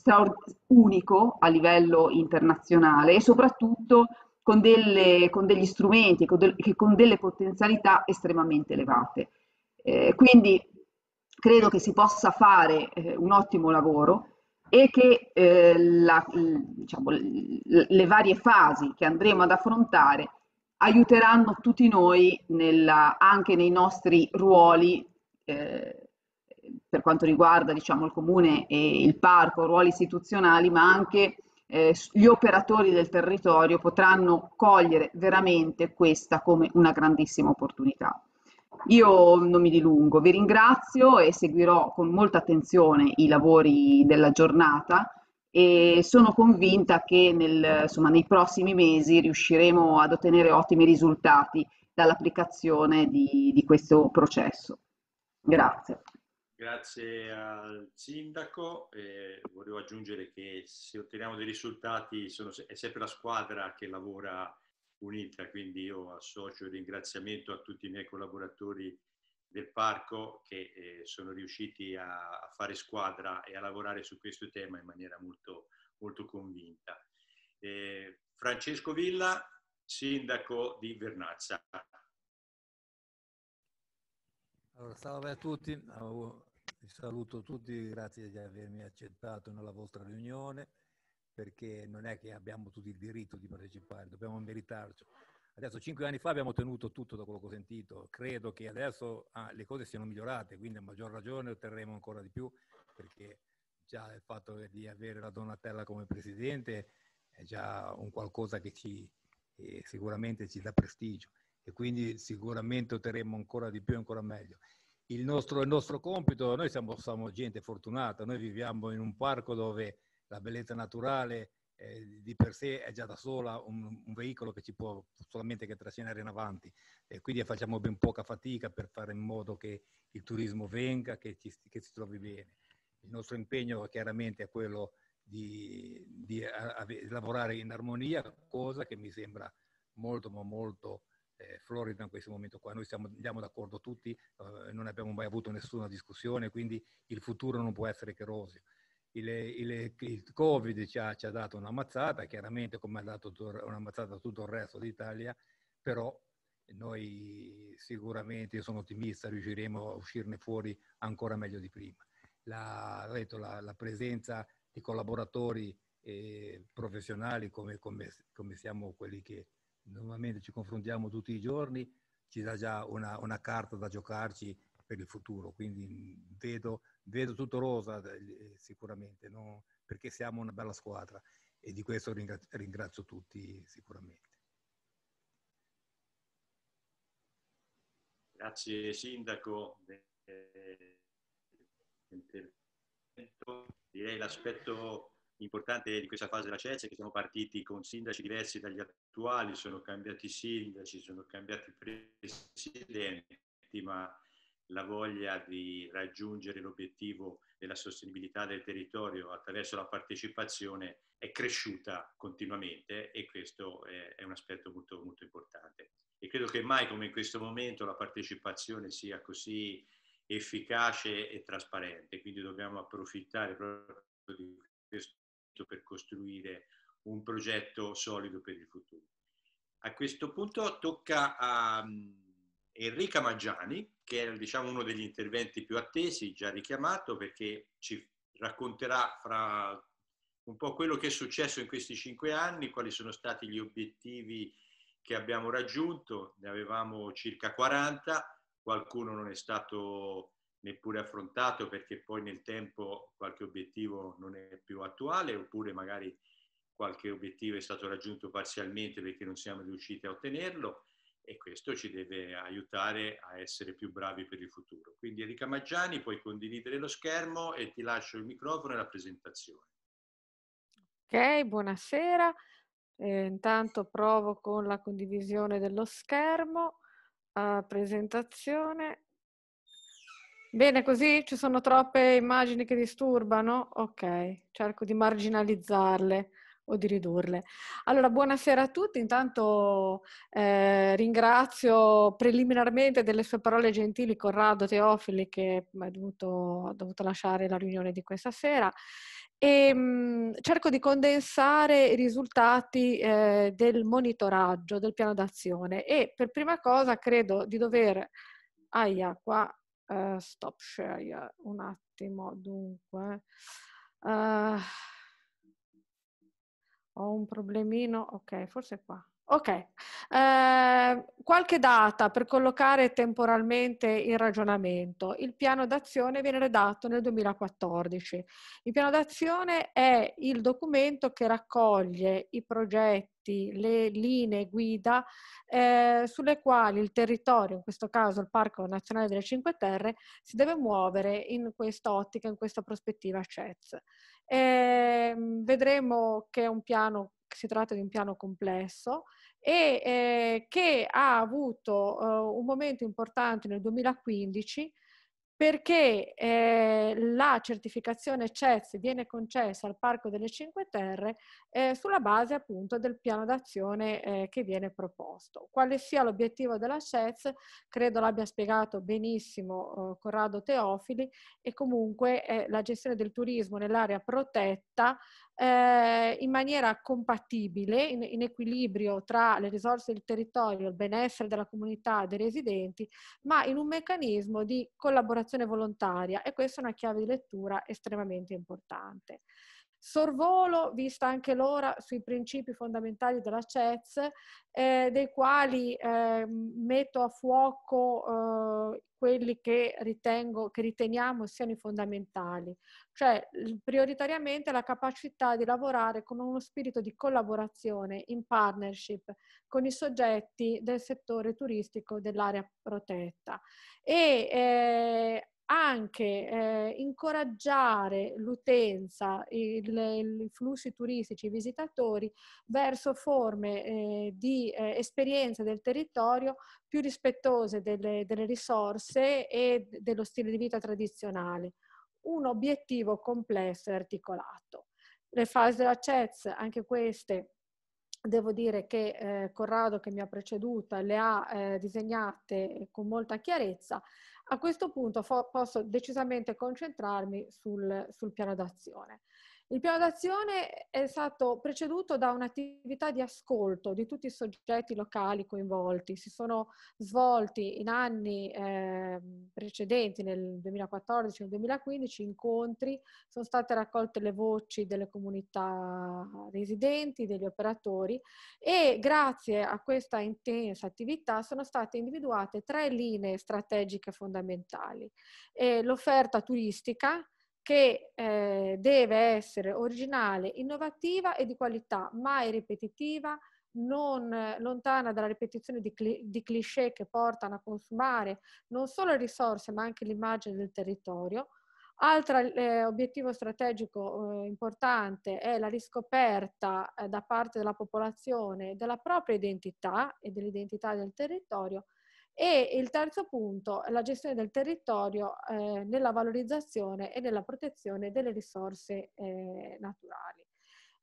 unico a livello internazionale e soprattutto con, delle, con degli strumenti, con, del, con delle potenzialità estremamente elevate. Eh, quindi credo che si possa fare eh, un ottimo lavoro e che eh, la, diciamo, le varie fasi che andremo ad affrontare aiuteranno tutti noi nella, anche nei nostri ruoli eh, per quanto riguarda diciamo, il comune e il parco, ruoli istituzionali, ma anche eh, gli operatori del territorio potranno cogliere veramente questa come una grandissima opportunità. Io non mi dilungo, vi ringrazio e seguirò con molta attenzione i lavori della giornata e sono convinta che nel, insomma, nei prossimi mesi riusciremo ad ottenere ottimi risultati dall'applicazione di, di questo processo. Grazie. Grazie al sindaco, eh, volevo aggiungere che se otteniamo dei risultati sono, è sempre la squadra che lavora unita, quindi io associo il ringraziamento a tutti i miei collaboratori del parco che eh, sono riusciti a, a, fare squadra e a lavorare su questo tema in maniera molto, molto convinta. Eh, Francesco Villa, sindaco di Vernazza. Allora, salve a tutti, vi saluto tutti, grazie di avermi accettato nella vostra riunione perché non è che abbiamo tutti il diritto di partecipare, dobbiamo meritarci. Adesso, cinque anni fa abbiamo ottenuto tutto da quello che ho sentito, credo che adesso ah, le cose siano migliorate, quindi a maggior ragione otterremo ancora di più, perché già il fatto di avere la Donatella come presidente è già un qualcosa che ci, eh, sicuramente ci dà prestigio e quindi sicuramente otterremo ancora di più e ancora meglio. Il nostro, il nostro compito, noi siamo, siamo gente fortunata, noi viviamo in un parco dove la bellezza naturale eh, di per sé è già da sola un, un veicolo che ci può solamente che trascinare in avanti e quindi facciamo ben poca fatica per fare in modo che il turismo venga, che, ci, che si trovi bene. Il nostro impegno chiaramente è quello di, di a, eh, a, lavorare in armonia, cosa che mi sembra molto ma molto eh, florida in questo momento qua. Noi siamo, andiamo d'accordo tutti, eh, non abbiamo mai avuto nessuna discussione, quindi il futuro non può essere che roseo il, il, il Covid ci ha, ci ha, dato una mazzata, chiaramente come ha dato una mazzata a tutto il resto d'Italia, però noi sicuramente, io sono ottimista, riusciremo a uscirne fuori ancora meglio di prima. La, detto, la, la presenza di collaboratori eh, professionali come, come, come, siamo quelli che normalmente ci confrontiamo tutti i giorni ci dà già una, una carta da giocarci per il futuro, quindi vedo vedo tutto rosa eh, sicuramente, no? perché siamo una bella squadra e di questo ringrazio, ringrazio tutti sicuramente. Grazie Sindaco direi l'aspetto importante di questa fase della CECE è che siamo partiti con sindaci diversi dagli attuali, sono cambiati sindaci, sono cambiati presidenti, ma la voglia di raggiungere l'obiettivo della sostenibilità del territorio attraverso la partecipazione è cresciuta continuamente e questo è, è un aspetto molto, molto importante. E credo che mai come in questo momento la partecipazione sia così efficace e trasparente, quindi dobbiamo approfittare proprio di questo per costruire un progetto solido per il futuro. A questo punto tocca a mm, Enrica Maggiani che era diciamo, uno degli interventi più attesi, già richiamato, perché ci racconterà fra un po' quello che è successo in questi cinque anni, quali sono stati gli obiettivi che abbiamo raggiunto, ne avevamo circa 40, qualcuno non è stato neppure affrontato perché poi nel tempo qualche obiettivo non è più attuale oppure magari qualche obiettivo è stato raggiunto parzialmente perché non siamo riusciti a ottenerlo e questo ci deve aiutare a essere più bravi per il futuro. Quindi Enrica Maggiani, puoi condividere lo schermo e ti lascio il microfono e la presentazione. Ok, buonasera. Eh, intanto provo con la condivisione dello schermo, eh, presentazione. Bene, così ci sono troppe immagini che disturbano? Ok, cerco di marginalizzarle o di ridurle. Allora, buonasera a tutti. Intanto eh, ringrazio preliminarmente delle sue parole gentili Corrado Teofili che ha dovuto, dovuto, lasciare la riunione di questa sera e ehm, mh, cerco di condensare i risultati eh, del monitoraggio del piano d'azione e per prima cosa credo di dover... Aia, qua uh, stop share eh, un attimo, dunque... Uh, ho un problemino, ok, forse qua. Ok, eh, qualche data per collocare temporalmente il ragionamento. Il piano d'azione viene redatto nel 2014. Il piano d'azione è il documento che raccoglie i progetti, le linee guida eh, sulle quali il territorio, in questo caso il Parco Nazionale delle Cinque Terre, si deve muovere in questa ottica, in questa prospettiva CETS. Eh, vedremo che è un piano si tratta di un piano complesso e eh, che ha avuto eh, un momento importante nel 2015 perché eh, la certificazione CES viene concessa al Parco delle Cinque Terre eh, sulla base appunto del piano d'azione eh, che viene proposto. Quale sia l'obiettivo della CES credo l'abbia spiegato benissimo eh, Corrado Teofili e comunque eh, la gestione del turismo nell'area protetta eh, in maniera compatibile, in, in, equilibrio tra le risorse del territorio, il benessere della comunità, dei residenti, ma in un meccanismo di collaborazione volontaria e questa è una chiave di lettura estremamente importante. Sorvolo, vista anche l'ora, sui principi fondamentali della CEZ, eh, dei quali eh, metto a fuoco eh, quelli che, ritengo, che riteniamo siano i fondamentali, cioè prioritariamente la capacità di lavorare con uno spirito di collaborazione in partnership con i soggetti del settore turistico dell'area protetta e eh, anche eh, incoraggiare l'utenza, i flussi turistici, i visitatori verso forme eh, di eh, esperienza del territorio più rispettose delle, delle risorse e dello stile di vita tradizionale. Un obiettivo complesso e articolato. Le fasi della CETS, anche queste devo dire che eh, Corrado che mi ha preceduta le ha eh, disegnate con molta chiarezza a questo punto posso decisamente concentrarmi sul, sul piano d'azione. Il piano d'azione è stato preceduto da un'attività di ascolto di tutti i soggetti locali coinvolti. Si sono svolti in anni eh, precedenti, nel 2014 e nel 2015, incontri, sono state raccolte le voci delle comunità residenti, degli operatori e grazie a questa intensa attività sono state individuate tre linee strategiche fondamentali. Eh, l'offerta turistica, che eh, deve essere originale, innovativa e di qualità, mai ripetitiva, non eh, lontana dalla ripetizione di, cli- di, cliché che portano a consumare non solo le risorse ma anche l'immagine del territorio. Altro eh, obiettivo strategico eh, importante è la riscoperta eh, da parte della popolazione della propria identità e dell'identità del territorio e il terzo punto è la gestione del territorio eh, nella valorizzazione e nella protezione delle risorse eh, naturali.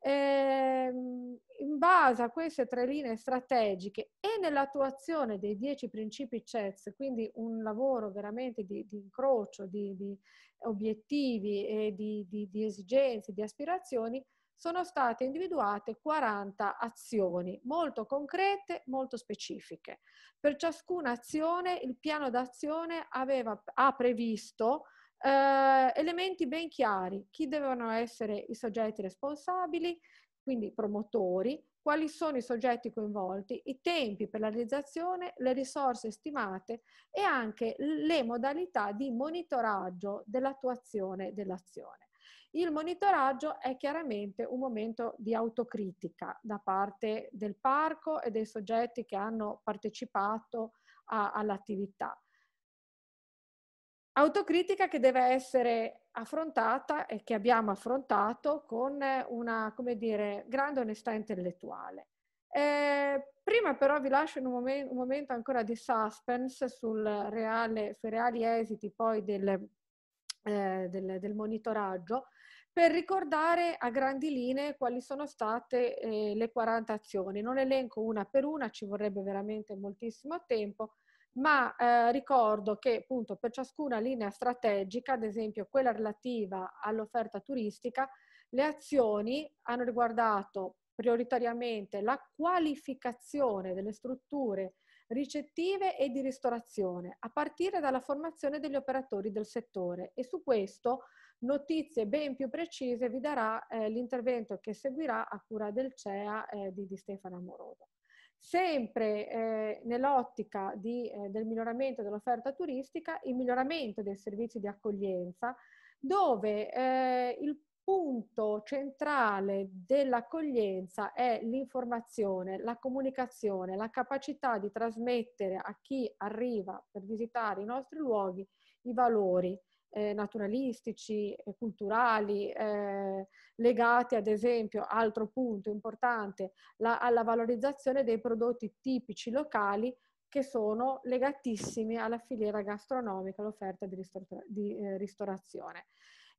Eh, in base a queste tre linee strategiche e nell'attuazione dei dieci principi CETS, quindi un lavoro veramente di, di incrocio, di, di, obiettivi e di, di, esigenze, di aspirazioni, sono state individuate 40 azioni molto concrete, molto specifiche. Per ciascuna azione il piano d'azione ha previsto eh, elementi ben chiari, chi devono essere i soggetti responsabili, quindi i promotori, quali sono i soggetti coinvolti, i tempi per la realizzazione, le risorse stimate e anche le modalità di monitoraggio dell'attuazione dell'azione. Il monitoraggio è chiaramente un momento di autocritica da parte del parco e dei soggetti che hanno partecipato all'attività. Autocritica che deve essere affrontata e che abbiamo affrontato con una, come dire, grande onestà intellettuale. Eh, prima però vi lascio un, momen un momento ancora di suspense sul reale, sui reali esiti poi del, eh, del, del, monitoraggio per ricordare a grandi linee quali sono state eh, le 40 azioni. Non elenco una per una, ci vorrebbe veramente moltissimo tempo, ma eh, ricordo che appunto per ciascuna linea strategica, ad esempio quella relativa all'offerta turistica, le azioni hanno riguardato prioritariamente la qualificazione delle strutture ricettive e di ristorazione, a partire dalla formazione degli operatori del settore e su questo notizie ben più precise vi darà eh, l'intervento che seguirà a cura del CEA eh, di, di, Stefano Amoroso. Sempre eh, nell'ottica eh, del miglioramento dell'offerta turistica, il miglioramento dei servizi di accoglienza, dove eh, il punto centrale dell'accoglienza è l'informazione, la comunicazione, la capacità di trasmettere a chi arriva per visitare i nostri luoghi i valori eh, naturalistici e culturali eh, legati ad esempio, altro punto importante, la, alla valorizzazione dei prodotti tipici locali che sono legatissimi alla filiera gastronomica, all'offerta di, ristor- di eh, ristorazione.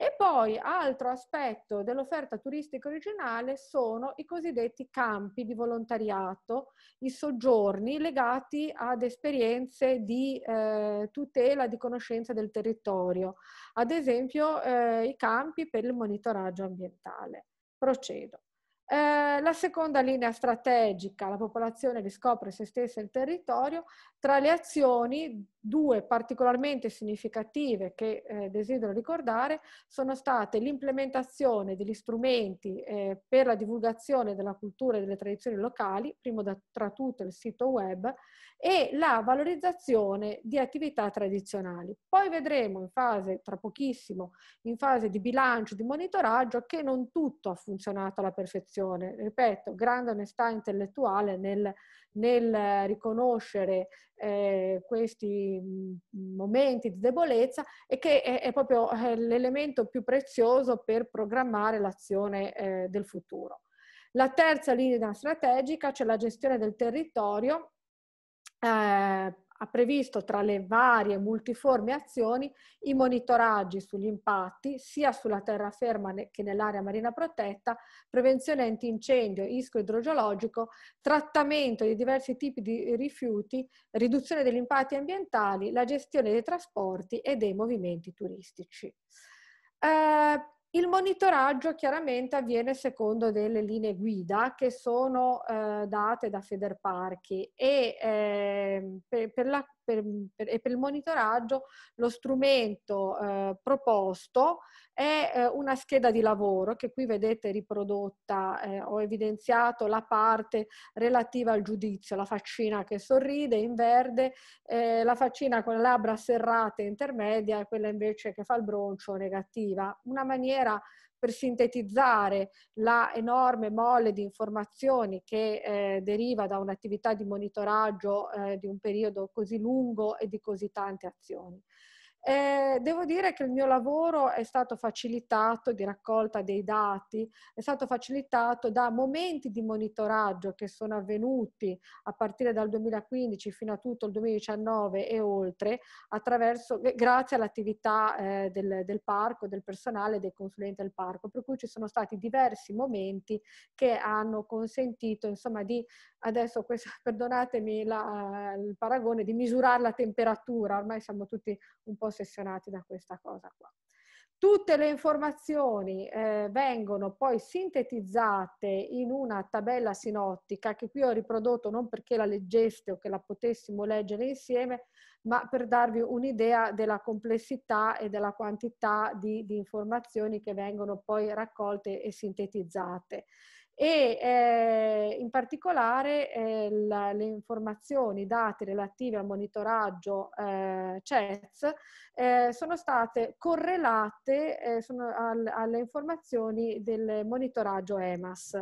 E poi altro aspetto dell'offerta turistica originale sono i cosiddetti campi di volontariato, i soggiorni legati ad esperienze di eh, tutela, di conoscenza del territorio, ad esempio eh, i campi per il monitoraggio ambientale. Procedo. Eh, la seconda linea strategica, la popolazione riscopre se stessa e il territorio, tra le azioni Due particolarmente significative che eh, desidero ricordare sono state l'implementazione degli strumenti eh, per la divulgazione della cultura e delle tradizioni locali, primo da, tra tutto il sito web, e la valorizzazione di attività tradizionali. Poi vedremo in fase, tra pochissimo, in fase di bilancio, di monitoraggio, che non tutto ha funzionato alla perfezione. Ripeto, grande onestà intellettuale nel nel riconoscere eh, questi mm, momenti di debolezza e che è, è proprio eh, l'elemento più prezioso per programmare l'azione eh, del futuro. La terza linea strategica c'è cioè la gestione del territorio eh, ha previsto tra le varie multiforme azioni i monitoraggi sugli impatti sia sulla terraferma che nell'area marina protetta, prevenzione antincendio, isco idrogeologico, trattamento di diversi tipi di rifiuti, riduzione degli impatti ambientali, la gestione dei trasporti e dei movimenti turistici. Eh, il monitoraggio chiaramente avviene secondo delle linee guida che sono eh, date da Federparchi e eh, per, per, la, per, per, e per il monitoraggio lo strumento eh, proposto è eh, una scheda di lavoro che qui vedete riprodotta, eh, ho evidenziato la parte relativa al giudizio, la faccina che sorride in verde, eh, la faccina con le labbra serrate intermedia e quella invece che fa il broncio negativa. Una maniera per sintetizzare la enorme mole di informazioni che eh, deriva da un'attività di monitoraggio eh, di un periodo così lungo e di così tante azioni. Eh, devo dire che il mio lavoro è stato facilitato di raccolta dei dati, è stato facilitato da momenti di monitoraggio che sono avvenuti a partire dal 2015 fino a tutto il 2019 e oltre, eh, grazie all'attività eh, del, del, parco, del personale, dei consulenti del parco, per cui ci sono stati diversi momenti che hanno consentito, insomma, di adesso, questa, [LAUGHS] perdonatemi la, il paragone, di misurare la temperatura, ormai siamo tutti un po' ossessionati da questa cosa qua. Tutte le informazioni eh, vengono poi sintetizzate in una tabella sinottica che qui ho riprodotto non perché la leggeste o che la potessimo leggere insieme, ma per darvi un'idea della complessità e della quantità di, di informazioni che vengono poi raccolte e sintetizzate e eh, in particolare eh, la, le informazioni, date relative al monitoraggio eh, CETS eh, sono state correlate eh, sono al, alle informazioni del monitoraggio EMAS.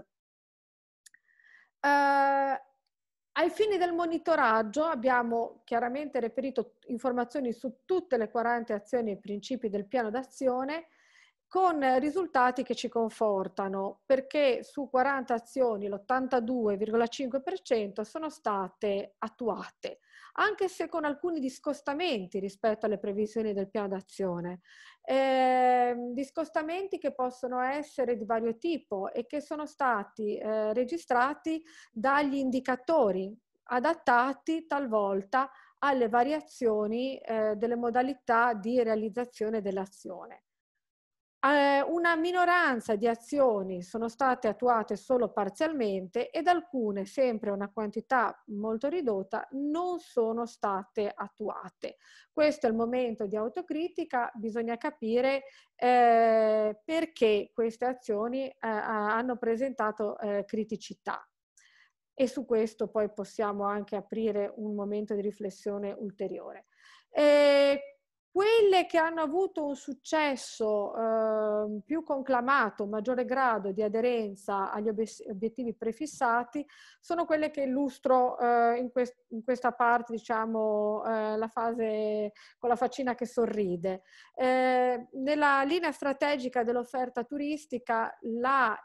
Eh, ai fini del monitoraggio abbiamo chiaramente reperito informazioni su tutte le 40 azioni e principi del piano d'azione con risultati che ci confortano, perché su 40 azioni l'82,5% sono state attuate, anche se con alcuni discostamenti rispetto alle previsioni del piano d'azione. Eh, discostamenti che possono essere di vario tipo e che sono stati eh, registrati dagli indicatori adattati talvolta alle variazioni eh, delle modalità di realizzazione dell'azione. Eh, una minoranza di azioni sono state attuate solo parzialmente ed alcune, sempre una quantità molto ridotta, non sono state attuate. Questo è il momento di autocritica, bisogna capire eh, perché queste azioni eh, hanno presentato eh, criticità e su questo poi possiamo anche aprire un momento di riflessione ulteriore. Eh, quelle che hanno avuto un successo eh, più conclamato, maggiore grado di aderenza agli obiettivi prefissati, sono quelle che illustro eh, in, quest- in, questa parte, diciamo, eh, la fase con la faccina che sorride. Eh, nella linea strategica dell'offerta turistica, la,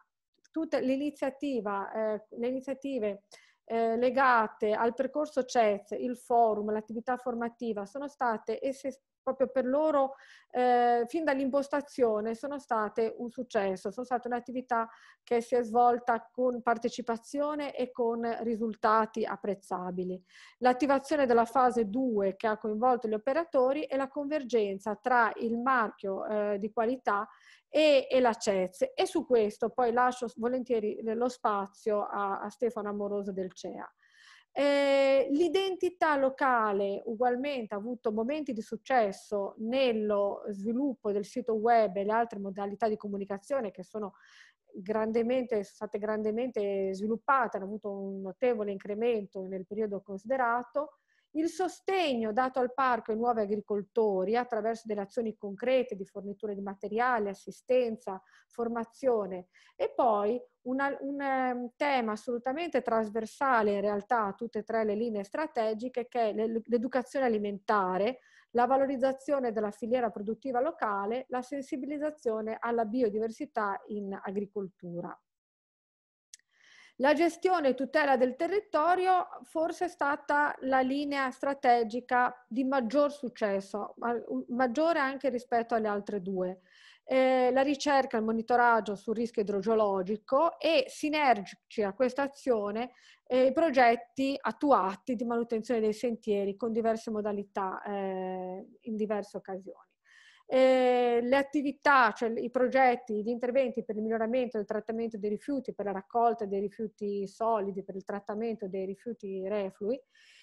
tutte, l'iniziativa, eh, le iniziative eh, legate al percorso CES, il forum, l'attività formativa sono state esse, proprio per loro eh, fin dall'impostazione sono state un successo, sono state un'attività che si è svolta con partecipazione e con risultati apprezzabili. L'attivazione della fase 2 che ha coinvolto gli operatori e la convergenza tra il marchio eh, di qualità e, e, la CEZ e su questo poi lascio volentieri lo spazio a, a Stefano Amoroso del CEA. Eh, l'identità locale ugualmente ha avuto momenti di successo nello sviluppo del sito web e le altre modalità di comunicazione che sono grandemente, sono state grandemente sviluppate, hanno avuto un notevole incremento nel periodo considerato, il sostegno dato al parco ai nuovi agricoltori attraverso delle azioni concrete di fornitura di materiali, assistenza, formazione e poi una, un ehm, tema assolutamente trasversale in realtà a tutte e tre le linee strategiche che è l'educazione alimentare, la valorizzazione della filiera produttiva locale, la sensibilizzazione alla biodiversità in agricoltura. La gestione e tutela del territorio forse è stata la linea strategica di maggior successo, mm, maggiore anche rispetto alle altre due. Eh, la ricerca, e il monitoraggio sul rischio idrogeologico e sinergici a questa azione eh, i progetti attuati di manutenzione dei sentieri con diverse modalità eh, in diverse occasioni eh, le attività, cioè i progetti, gli interventi per il miglioramento del trattamento dei rifiuti, per la raccolta dei rifiuti solidi, per il trattamento dei rifiuti reflui,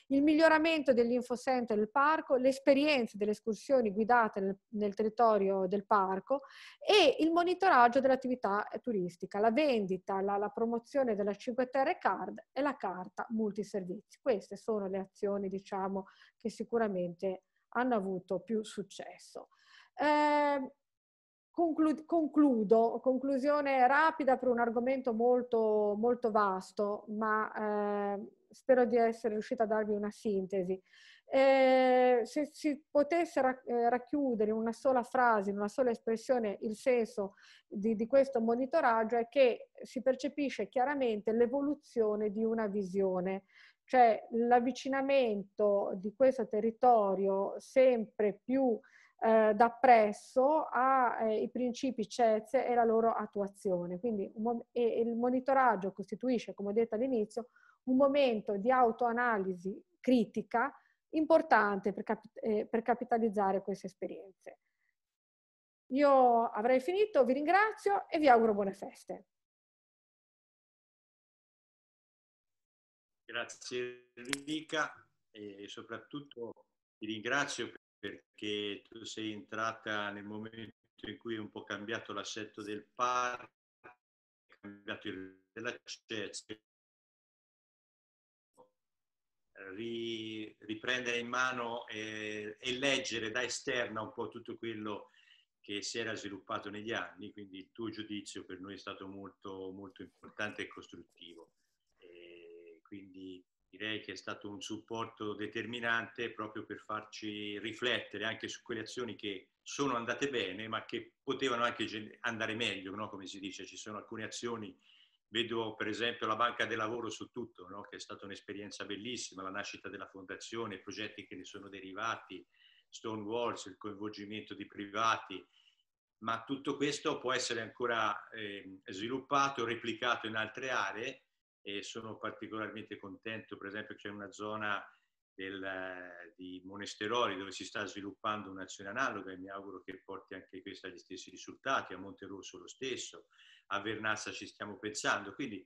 il miglioramento dell'infocenter del parco, l'esperienza delle escursioni guidate nel, nel territorio del parco e il monitoraggio dell'attività turistica, la vendita, la, la promozione della 5 Terre Card e la carta multiservizi. Queste sono le azioni diciamo, che sicuramente hanno avuto più successo. Eh, conclu- concludo, conclusione rapida per un argomento molto, molto vasto, ma eh, spero di essere riuscita a darvi una sintesi. Eh, se si potesse eh, racchiudere in una sola frase, in una sola espressione, il senso di, di, questo monitoraggio è che si percepisce chiaramente l'evoluzione di una visione, cioè l'avvicinamento di questo territorio sempre più eh, da presso ai eh, principi CEZ e la loro attuazione. Quindi un, e, il monitoraggio costituisce, come ho detto all'inizio, un momento di autoanalisi critica importante per, cap eh, per capitalizzare queste esperienze. Io avrei finito, vi ringrazio e vi auguro buone feste. Grazie Enrica e soprattutto vi ringrazio per perché tu sei entrata nel momento in cui è un po' cambiato l'assetto del parco, è cambiato il dell'accesso, ri, riprendere in mano e, e leggere da esterna un po' tutto quello che si era sviluppato negli anni, quindi il tuo giudizio per noi è stato molto, molto importante e costruttivo. E quindi direi che è stato un supporto determinante proprio per farci riflettere anche su quelle azioni che sono andate bene ma che potevano anche andare meglio, no? come si dice, ci sono alcune azioni, vedo per esempio la banca del lavoro su tutto, no? che è stata un'esperienza bellissima, la nascita della fondazione, i progetti che ne sono derivati, Stonewalls, il coinvolgimento di privati, ma tutto questo può essere ancora eh, sviluppato, replicato in altre aree e sono particolarmente contento, per esempio c'è una zona del, di Monesteroli dove si sta sviluppando un'azione analoga e mi auguro che porti anche questa agli stessi risultati, a Monte Rosso lo stesso, a Vernazza ci stiamo pensando, quindi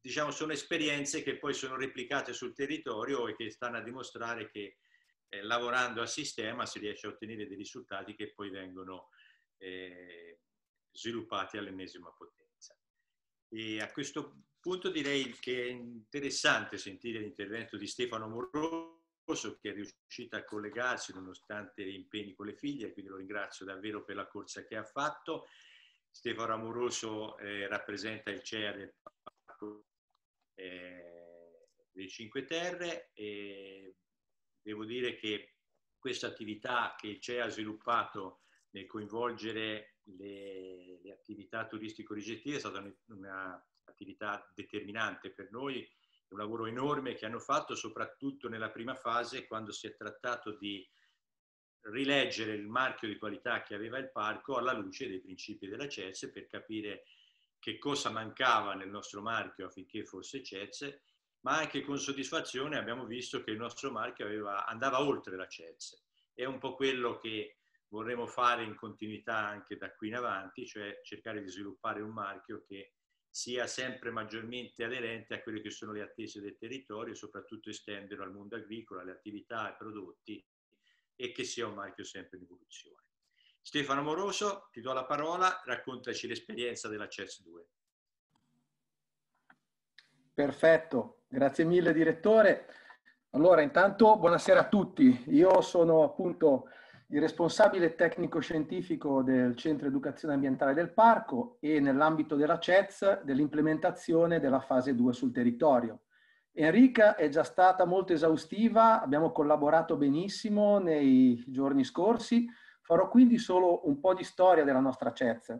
diciamo sono esperienze che poi sono replicate sul territorio e che stanno a dimostrare che eh, lavorando a sistema si riesce a ottenere dei risultati che poi vengono eh, sviluppati all'ennesima potenza. E a questo punto direi che è interessante sentire l'intervento di Stefano Moroso che è riuscito a collegarsi nonostante gli impegni con le figlie, quindi lo ringrazio davvero per la corsa che ha fatto. Stefano Amoroso eh, rappresenta il CEA del Parco eh, dei Cinque Terre e devo dire che questa attività che il CEA ha sviluppato nel coinvolgere le, le attività turistico rigettive è stata una, attività determinante per noi, un lavoro enorme che hanno fatto soprattutto nella prima fase quando si è trattato di rileggere il marchio di qualità che aveva il parco alla luce dei principi della CES per capire che cosa mancava nel nostro marchio affinché fosse CES, ma anche con soddisfazione abbiamo visto che il nostro marchio aveva, andava oltre la CES. È un po' quello che vorremmo fare in continuità anche da qui in avanti, cioè cercare di sviluppare un marchio che sia sempre maggiormente aderente a quelle che sono le attese del territorio soprattutto estendere al mondo agricolo, alle attività, ai prodotti e che sia un marchio sempre in evoluzione. Stefano Moroso, ti do la parola, raccontaci l'esperienza della CES 2. Perfetto, grazie mille direttore. Allora, intanto buonasera a tutti. Io sono appunto il responsabile tecnico-scientifico del Centro Educazione Ambientale del Parco e nell'ambito della CEZ dell'implementazione della fase 2 sul territorio. Enrica è già stata molto esaustiva, abbiamo collaborato benissimo nei giorni scorsi, farò quindi solo un po' di storia della nostra CEZ.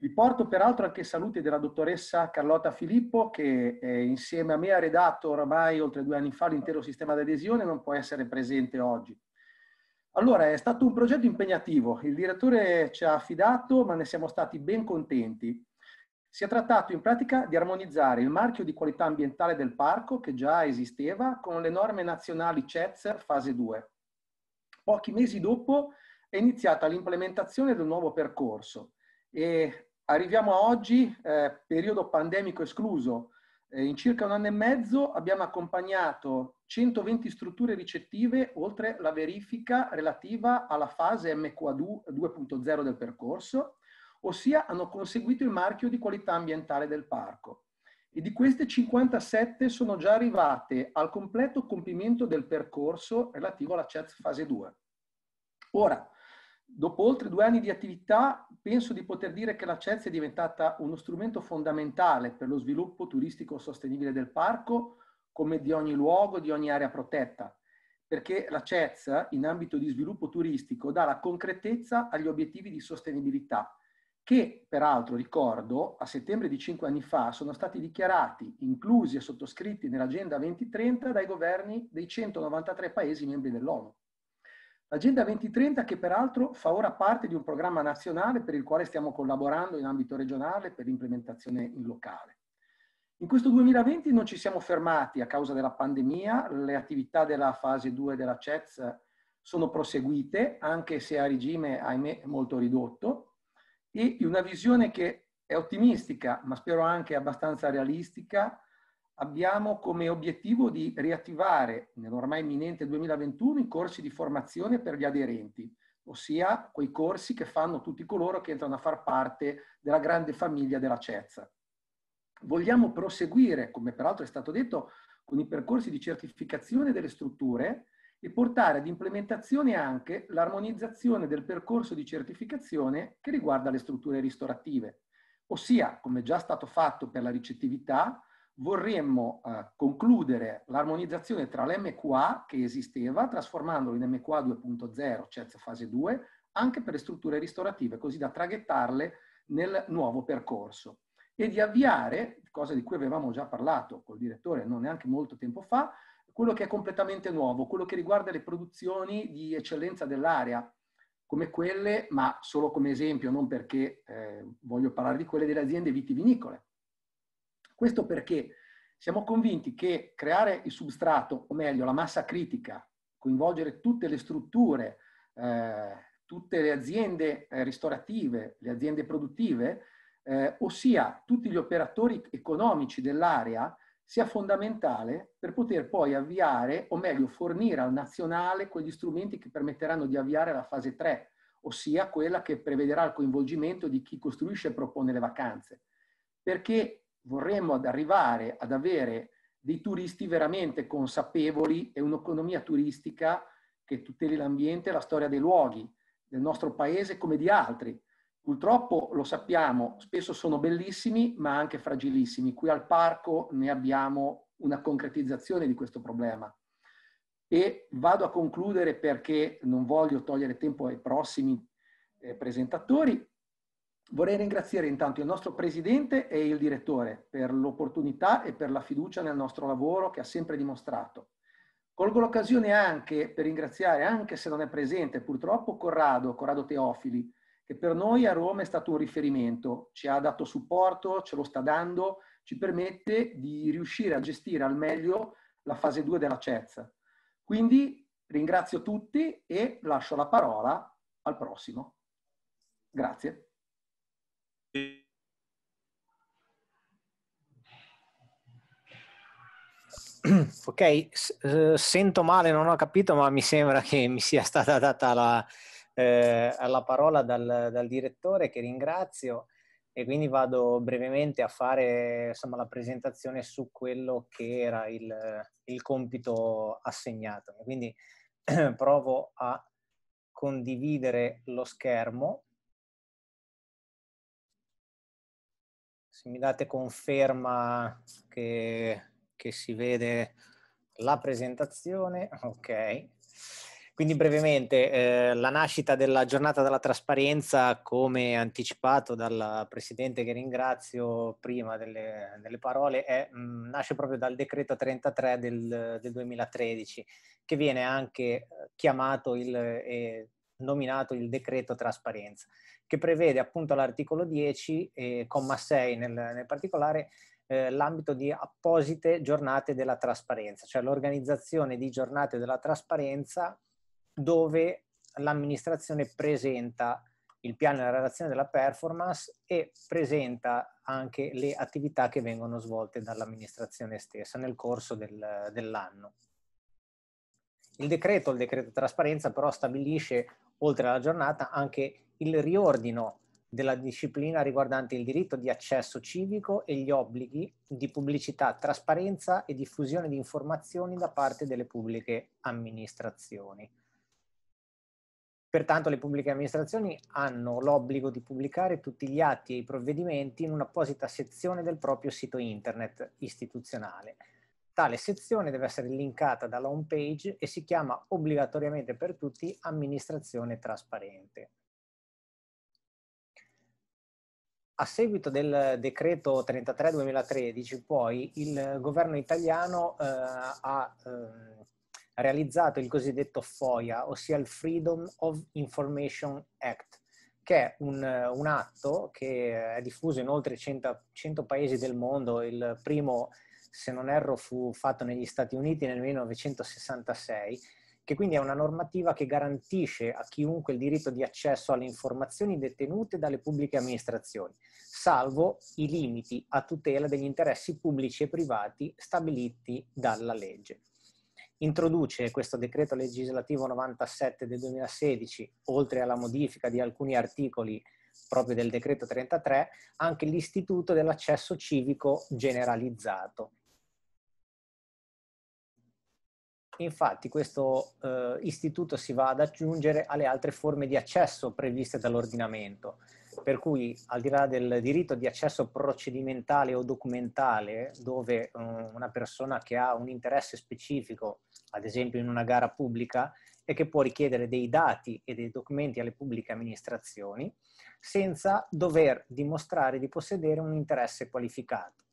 Vi porto peraltro anche saluti della dottoressa Carlotta Filippo che eh, insieme a me ha redatto oramai oltre due anni fa l'intero sistema di adesione e non può essere presente oggi. Allora, è stato un progetto impegnativo, il direttore ci ha affidato, ma ne siamo stati ben contenti. Si è trattato in pratica di armonizzare il marchio di qualità ambientale del parco, che già esisteva, con le norme nazionali CETSER fase 2. Pochi mesi dopo è iniziata l'implementazione del nuovo percorso e arriviamo a oggi, eh, periodo pandemico escluso, eh, in circa un anno e mezzo abbiamo accompagnato 120 strutture ricettive oltre la verifica relativa alla fase MQA 2.0 del percorso, ossia hanno conseguito il marchio di qualità ambientale del parco. E di queste 57 sono già arrivate al completo compimento del percorso relativo alla CEZ fase 2. Ora, Dopo oltre due anni di attività, penso di poter dire che la CELSI è diventata uno strumento fondamentale per lo sviluppo turistico sostenibile del parco, come di ogni luogo, di ogni area protetta, perché la CEZ in ambito di sviluppo turistico dà la concretezza agli obiettivi di sostenibilità, che peraltro ricordo a settembre di cinque anni fa sono stati dichiarati, inclusi e sottoscritti nell'Agenda 2030 dai governi dei 193 Paesi membri dell'ONU. L'Agenda 2030 che peraltro fa ora parte di un programma nazionale per il quale stiamo collaborando in ambito regionale per l'implementazione in locale. In questo 2020 non ci siamo fermati a causa della pandemia, le attività della fase 2 della CETS sono proseguite, anche se a regime, ahimè, molto ridotto, e una visione che è ottimistica, ma spero anche abbastanza realistica, abbiamo come obiettivo di riattivare nell'ormai imminente 2021 i corsi di formazione per gli aderenti, ossia quei corsi che fanno tutti coloro che entrano a far parte della grande famiglia della CEZA. Vogliamo proseguire, come peraltro è stato detto, con i percorsi di certificazione delle strutture e portare ad implementazione anche l'armonizzazione del percorso di certificazione che riguarda le strutture ristorative, ossia, come già stato fatto per la ricettività, vorremmo eh, concludere l'armonizzazione tra l'MQA che esisteva, trasformandolo in MQA 2.0, CEZ fase 2, anche per le strutture ristorative, così da traghettarle nel nuovo percorso e di avviare, cosa di cui avevamo già parlato col direttore non neanche molto tempo fa, quello che è completamente nuovo, quello che riguarda le produzioni di eccellenza dell'area, come quelle, ma solo come esempio, non perché eh, voglio parlare di quelle delle aziende vitivinicole, questo perché siamo convinti che creare il substrato, o meglio la massa critica, coinvolgere tutte le strutture, eh, tutte le aziende eh, ristorative, le aziende produttive, eh, ossia tutti gli operatori economici dell'area, sia fondamentale per poter poi avviare, o meglio fornire al nazionale quegli strumenti che permetteranno di avviare la fase 3, ossia quella che prevederà il coinvolgimento di chi costruisce e propone le vacanze. Perché vorremmo ad arrivare ad avere dei turisti veramente consapevoli e un'economia turistica che tuteli l'ambiente e la storia dei luoghi del nostro paese come di altri. Purtroppo lo sappiamo, spesso sono bellissimi ma anche fragilissimi. Qui al parco ne abbiamo una concretizzazione di questo problema. E vado a concludere perché non voglio togliere tempo ai prossimi eh, presentatori, Vorrei ringraziare intanto il nostro presidente e il direttore per l'opportunità e per la fiducia nel nostro lavoro che ha sempre dimostrato. Colgo l'occasione anche per ringraziare, anche se non è presente purtroppo, Corrado, Corrado Teofili, che per noi a Roma è stato un riferimento, ci ha dato supporto, ce lo sta dando, ci permette di riuscire a gestire al meglio la fase 2 della CEZ. Quindi ringrazio tutti e lascio la parola al prossimo. Grazie. [CLEARS THROAT] Ok, eh, sento male, non ho capito, ma mi sembra che mi sia stata data la, eh, la parola dal, dal, direttore, che ringrazio, e quindi vado brevemente a fare insomma, la presentazione su quello che era il, il compito assegnato. Quindi [CLEARS THROAT] provo a condividere lo schermo se mi date conferma che, che si vede la presentazione, ok. Quindi brevemente, eh, la nascita della giornata della trasparenza, come anticipato dal Presidente che ringrazio prima delle, delle parole, è, mh, mm, nasce proprio dal decreto 33 del, del, 2013, che viene anche eh, chiamato il, e nominato il decreto trasparenza, che prevede appunto l'articolo 10, eh, comma 6 nel, nel particolare, eh, l'ambito di apposite giornate della trasparenza, cioè l'organizzazione di giornate della trasparenza dove l'amministrazione presenta il piano e la relazione della performance e presenta anche le attività che vengono svolte dall'amministrazione stessa nel corso del, dell'anno. Il decreto, il decreto trasparenza, però stabilisce oltre alla giornata anche il riordino della disciplina riguardante il diritto di accesso civico e gli obblighi di pubblicità, trasparenza e diffusione di informazioni da parte delle pubbliche amministrazioni. Pertanto le pubbliche amministrazioni hanno l'obbligo di pubblicare tutti gli atti e i provvedimenti in un'apposita sezione del proprio sito internet istituzionale. Tale sezione deve essere linkata dalla home page e si chiama obbligatoriamente per tutti amministrazione trasparente. a seguito del decreto 33-2013 poi il governo italiano eh, ha eh, realizzato il cosiddetto FOIA, ossia il Freedom of Information Act, che è un, un atto che è diffuso in oltre 100, 100 paesi del mondo, il primo se non erro fu fatto negli Stati Uniti nel 1966 che quindi è una normativa che garantisce a chiunque il diritto di accesso alle informazioni detenute dalle pubbliche amministrazioni, salvo i limiti a tutela degli interessi pubblici e privati stabiliti dalla legge. Introduce questo decreto legislativo 97 del 2016, oltre alla modifica di alcuni articoli proprio del decreto 33, anche l'istituto dell'accesso civico generalizzato, infatti questo eh, istituto si va ad aggiungere alle altre forme di accesso previste dall'ordinamento, per cui al di là del diritto di accesso procedimentale o documentale, dove um, una persona che ha un interesse specifico, ad esempio in una gara pubblica, e che può richiedere dei dati e dei documenti alle pubbliche amministrazioni, senza dover dimostrare di possedere un interesse qualificato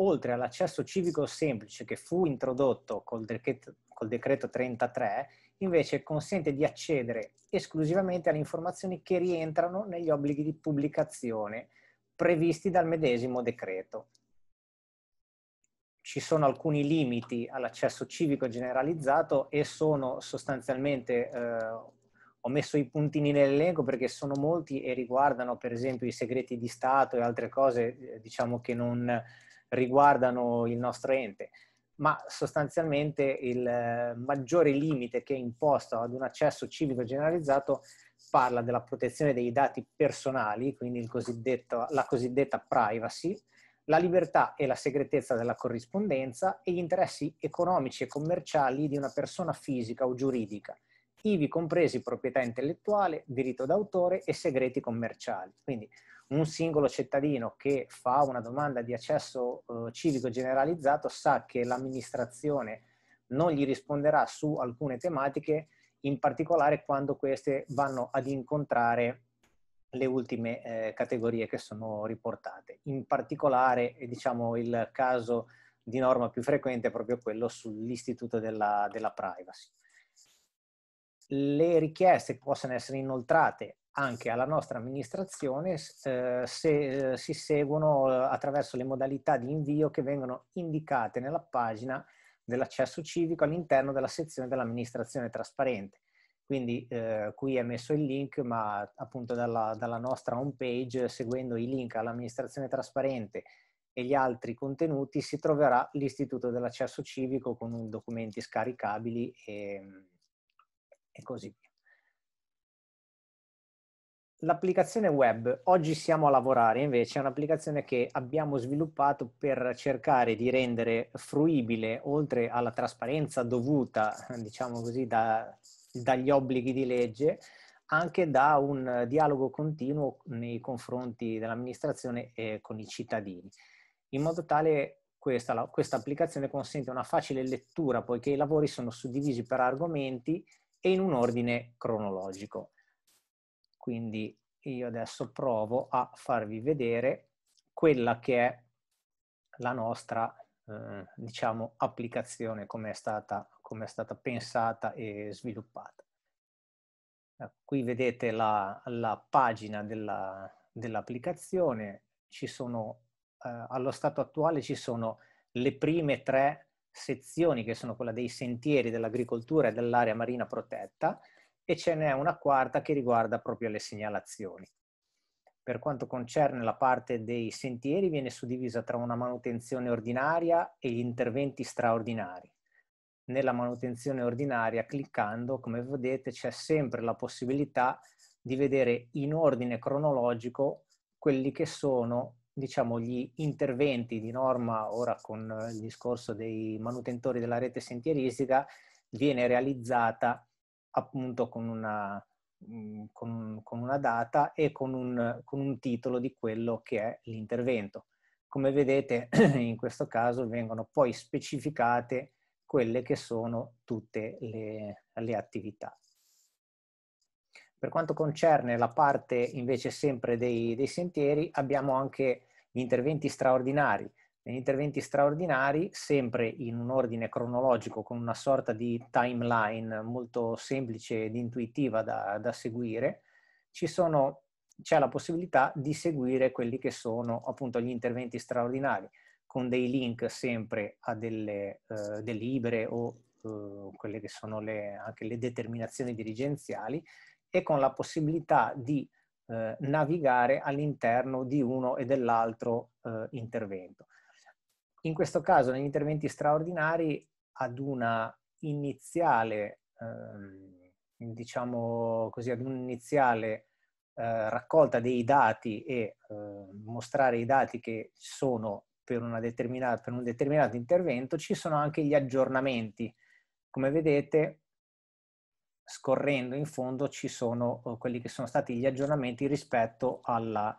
oltre all'accesso civico semplice che fu introdotto col decreto, col decreto 33, invece consente di accedere esclusivamente alle informazioni che rientrano negli obblighi di pubblicazione previsti dal medesimo decreto. Ci sono alcuni limiti all'accesso civico generalizzato e sono sostanzialmente, eh, ho messo i puntini nell'elenco perché sono molti e riguardano per esempio i segreti di Stato e altre cose eh, diciamo che non, riguardano il nostro ente, ma sostanzialmente il eh, maggiore limite che è imposto ad un accesso civico generalizzato parla della protezione dei dati personali, quindi la cosiddetta privacy, la libertà e la segretezza della corrispondenza e gli interessi economici e commerciali di una persona fisica o giuridica, ivi compresi proprietà intellettuale, diritto d'autore e segreti commerciali. Quindi un singolo cittadino che fa una domanda di accesso eh, civico generalizzato sa che l'amministrazione non gli risponderà su alcune tematiche, in particolare quando queste vanno ad incontrare le ultime eh, categorie che sono riportate. In particolare, eh, diciamo, il caso di norma più frequente è proprio quello sull'istituto della, della privacy. Le richieste che possono essere inoltrate anche alla nostra amministrazione eh, se eh, si seguono eh, attraverso le modalità di invio che vengono indicate nella pagina dell'accesso civico all'interno della sezione dell'amministrazione trasparente. Quindi eh, qui è messo il link, ma appunto dalla, dalla nostra home page, seguendo i link all'amministrazione trasparente e gli altri contenuti, si troverà l'istituto dell'accesso civico con documenti scaricabili e, e così via l'applicazione web oggi siamo a lavorare invece è un'applicazione che abbiamo sviluppato per cercare di rendere fruibile oltre alla trasparenza dovuta diciamo così da, dagli obblighi di legge anche da un dialogo continuo nei confronti dell'amministrazione e con i cittadini in modo tale questa, questa applicazione consente una facile lettura poiché i lavori sono suddivisi per argomenti e in un ordine cronologico quindi io adesso provo a farvi vedere quella che è la nostra, eh, diciamo, applicazione, come è, stata, come stata pensata e sviluppata. Ecco, qui vedete la, la pagina dell'applicazione, dell ci sono, eh, allo stato attuale ci sono le prime tre sezioni che sono quella dei sentieri dell'agricoltura e dell'area marina protetta, e ce n'è una quarta che riguarda proprio le segnalazioni. Per quanto concerne la parte dei sentieri viene suddivisa tra una manutenzione ordinaria e gli interventi straordinari. Nella manutenzione ordinaria cliccando, come vedete, c'è sempre la possibilità di vedere in ordine cronologico quelli che sono diciamo, gli interventi di norma, ora con il discorso dei manutentori della rete sentieristica, viene realizzata appunto con una, mm, con, con una data e con un, con un titolo di quello che è l'intervento. Come vedete [CLEARS THROAT] in questo caso vengono poi specificate quelle che sono tutte le, le, attività. Per quanto concerne la parte invece sempre dei, dei, sentieri, abbiamo anche gli interventi straordinari, negli interventi straordinari, sempre in un ordine cronologico con una sorta di timeline molto semplice ed intuitiva da, da seguire, sono, c'è la possibilità di seguire quelli che sono appunto gli interventi straordinari con dei link sempre a delle eh, delibere o eh, quelle che sono le, anche le determinazioni dirigenziali e con la possibilità di eh, navigare all'interno di uno e dell'altro eh, intervento in questo caso negli interventi straordinari ad una iniziale, ehm, diciamo così, ad un'iniziale eh, raccolta dei dati e eh, mostrare i dati che sono per, per, un determinato intervento, ci sono anche gli aggiornamenti. Come vedete, scorrendo in fondo ci sono eh, quelli che sono stati gli aggiornamenti rispetto alla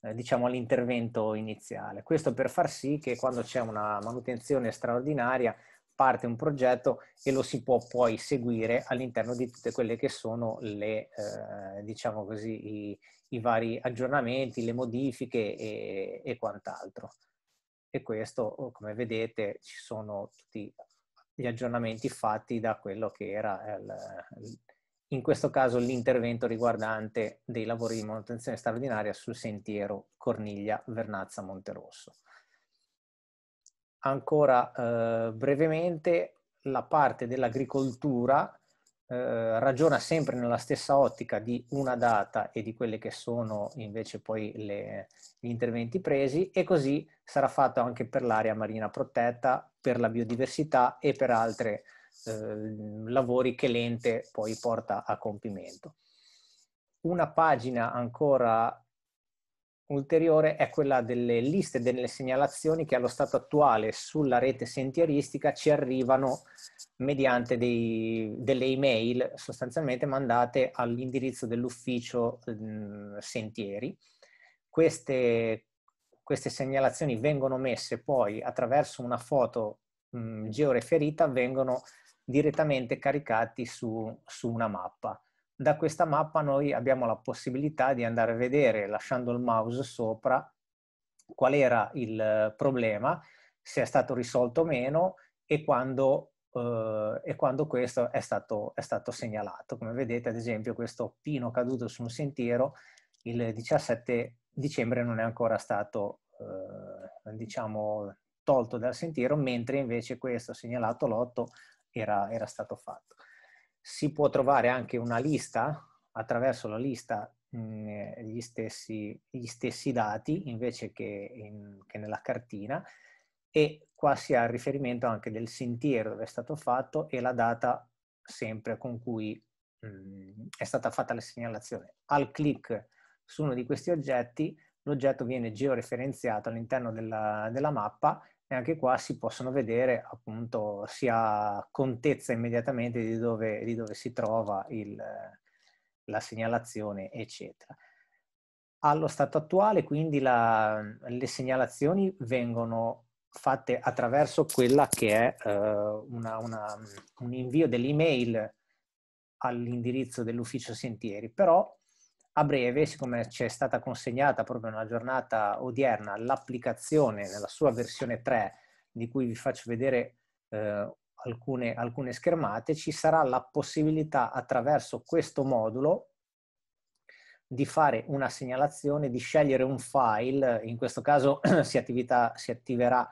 eh, diciamo, all'intervento iniziale. Questo per far sì che quando c'è una manutenzione straordinaria parte un progetto e lo si può poi seguire all'interno di tutte quelle che sono le, eh, diciamo così, i, i, vari aggiornamenti, le modifiche e, e quant'altro. E questo, come vedete, ci sono tutti gli aggiornamenti fatti da quello che era il eh, in questo caso l'intervento riguardante dei lavori di manutenzione straordinaria sul sentiero Corniglia-Vernazza-Monterosso. Ancora eh, brevemente, la parte dell'agricoltura eh, ragiona sempre nella stessa ottica di una data e di quelle che sono invece poi le, gli interventi presi e così sarà fatto anche per l'area marina protetta, per la biodiversità e per altre Ehm, lavori che l'ente poi porta a compimento. Una pagina ancora ulteriore è quella delle liste delle segnalazioni che allo stato attuale sulla rete sentieristica ci arrivano mediante dei, delle email sostanzialmente mandate all'indirizzo dell'ufficio mh, ehm, sentieri. Queste, queste, segnalazioni vengono messe poi attraverso una foto mh, georeferita, vengono direttamente caricati su, su una mappa. Da questa mappa noi abbiamo la possibilità di andare a vedere, lasciando il mouse sopra, qual era il eh, problema, se è stato risolto o meno e quando, eh, e quando questo è stato, è stato, segnalato. Come vedete, ad esempio, questo pino caduto su un sentiero il 17 dicembre non è ancora stato, eh, diciamo, tolto dal sentiero, mentre invece questo segnalato l'8 era, era stato fatto. Si può trovare anche una lista, attraverso la lista mh, mm, eh, gli, stessi, gli, stessi, dati invece che, in, che nella cartina e qua si ha il riferimento anche del sentiero dove è stato fatto e la data sempre con cui mh, mm, è stata fatta la segnalazione. Al clic su uno di questi oggetti l'oggetto viene georeferenziato all'interno della, della, mappa e anche qua si possono vedere appunto si ha contezza immediatamente di dove, di dove si trova il, la segnalazione eccetera. Allo stato attuale quindi la, le segnalazioni vengono fatte attraverso quella che è eh, una, una, un invio dell'email all'indirizzo dell'ufficio sentieri, però a breve, siccome ci è stata consegnata proprio nella giornata odierna l'applicazione nella sua versione 3, di cui vi faccio vedere eh, alcune, alcune schermate, ci sarà la possibilità attraverso questo modulo di fare una segnalazione, di scegliere un file, in questo caso [CLEARS THROAT] si, attività, si attiverà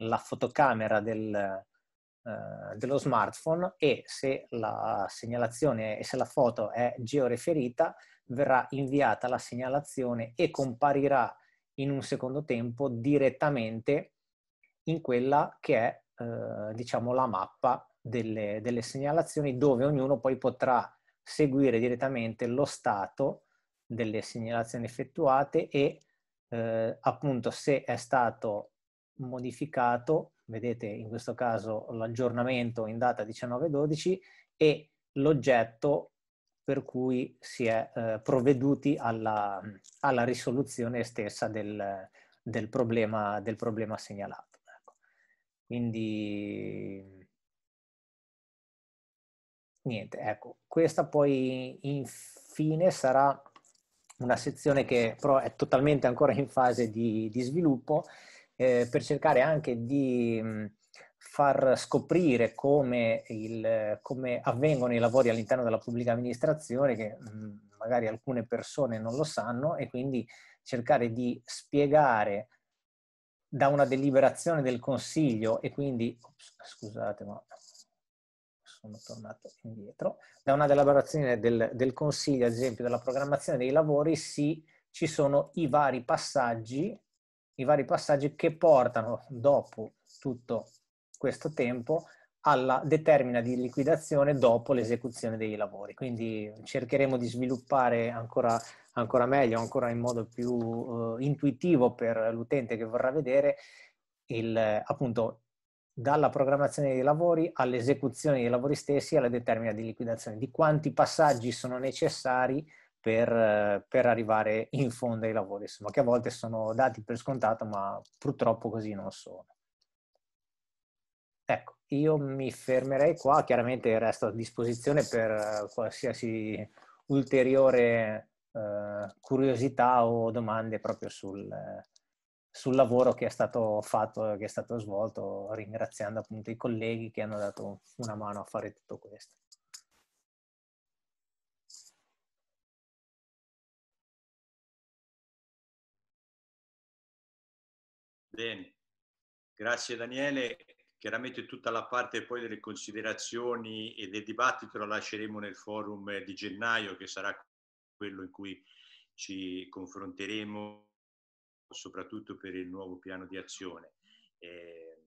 la fotocamera del, eh, dello smartphone e se la segnalazione e se la foto è georeferita verrà inviata la segnalazione e comparirà in un secondo tempo direttamente in quella che è eh, diciamo la mappa delle, delle, segnalazioni dove ognuno poi potrà seguire direttamente lo stato delle segnalazioni effettuate e eh, appunto se è stato modificato, vedete in questo caso l'aggiornamento in data 19.12 e l'oggetto per cui si è eh, provveduti alla, alla, risoluzione stessa del, del, problema, del problema, segnalato. Ecco. Quindi niente, ecco, questa poi infine sarà una sezione che però è totalmente ancora in fase di, di sviluppo eh, per cercare anche di far scoprire come, il, come, avvengono i lavori all'interno della pubblica amministrazione, che mm, magari alcune persone non lo sanno, e quindi cercare di spiegare da una deliberazione del Consiglio e quindi, ops, scusate ma sono tornato indietro, da una deliberazione del, del Consiglio, ad esempio, della programmazione dei lavori, sì, ci sono i vari passaggi, i vari passaggi che portano dopo tutto questo tempo alla determina di liquidazione dopo l'esecuzione dei lavori. Quindi cercheremo di sviluppare ancora, ancora meglio, ancora in modo più uh, intuitivo per l'utente che vorrà vedere il, appunto dalla programmazione dei lavori all'esecuzione dei lavori stessi alla determina di liquidazione, di quanti passaggi sono necessari per, per, arrivare in fondo ai lavori, insomma, che a volte sono dati per scontato, ma purtroppo così non sono io mi fermerei qua, chiaramente resto a disposizione per eh, qualsiasi ulteriore eh, curiosità o domande proprio sul, eh, sul, lavoro che è stato fatto, che è stato svolto, ringraziando appunto i colleghi che hanno dato una mano a fare tutto questo. Bene, grazie Daniele Chiaramente tutta la parte poi delle considerazioni e del dibattito la lasceremo nel forum di gennaio, che sarà quello in cui ci confronteremo soprattutto per il nuovo piano di azione. Eh,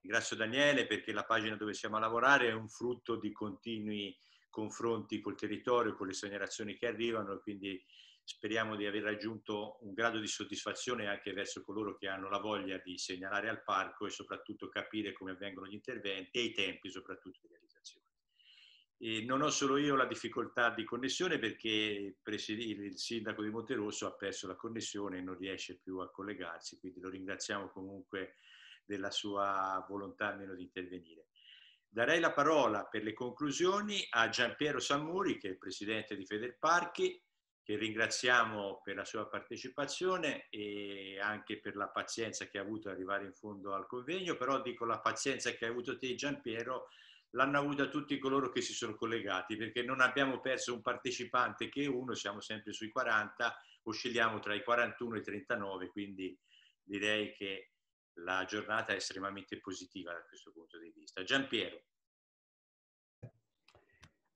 ringrazio Daniele perché la pagina dove siamo a lavorare è un frutto di continui confronti col territorio, con le segnalazioni che arrivano, quindi speriamo di aver raggiunto un grado di soddisfazione anche verso coloro che hanno la voglia di segnalare al parco e soprattutto capire come avvengono gli interventi e i tempi soprattutto di realizzazione. E non ho solo io la difficoltà di connessione perché il sindaco di Monterosso ha perso la connessione e non riesce più a collegarsi, quindi lo ringraziamo comunque della sua volontà almeno di intervenire. Darei la parola per le conclusioni a Giampiero Sammuri, che è il presidente di Federparchi, che ringraziamo per la sua partecipazione e anche per la pazienza che ha avuto ad arrivare in fondo al convegno, però dico la pazienza che hai avuto te Giampiero l'hanno avuta tutti coloro che si sono collegati perché non abbiamo perso un partecipante che uno, siamo sempre sui 40, oscilliamo tra i 41 e i 39, quindi direi che la giornata è estremamente positiva da questo punto di vista. Giampiero.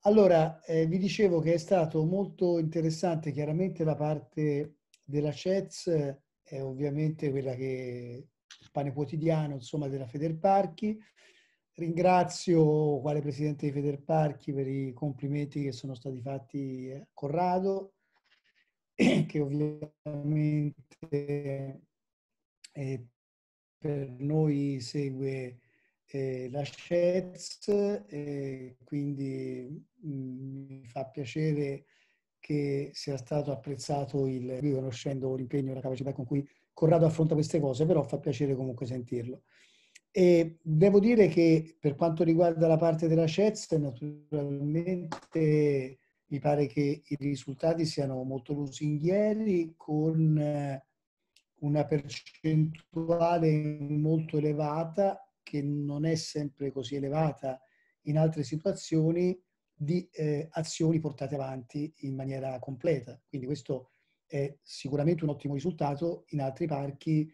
Allora, eh, vi dicevo che è stato molto interessante, chiaramente la parte della CETS è eh, ovviamente quella che il pane quotidiano, insomma, della Federparchi. Ringrazio quale presidente di Federparchi per i complimenti che sono stati fatti eh, a Corrado, [CLEARS THROAT] che ovviamente eh, per noi segue eh, la CETS, quindi mi fa piacere che sia stato apprezzato il riconoscendo l'impegno e la capacità con cui Corrado affronta queste cose, però fa piacere comunque sentirlo. E devo dire che per quanto riguarda la parte della CETS, naturalmente mi pare che i risultati siano molto lusinghieri con eh, una percentuale molto elevata che non è sempre così elevata in altre situazioni di eh, azioni portate avanti in maniera completa. Quindi questo è sicuramente un ottimo risultato, in altri parchi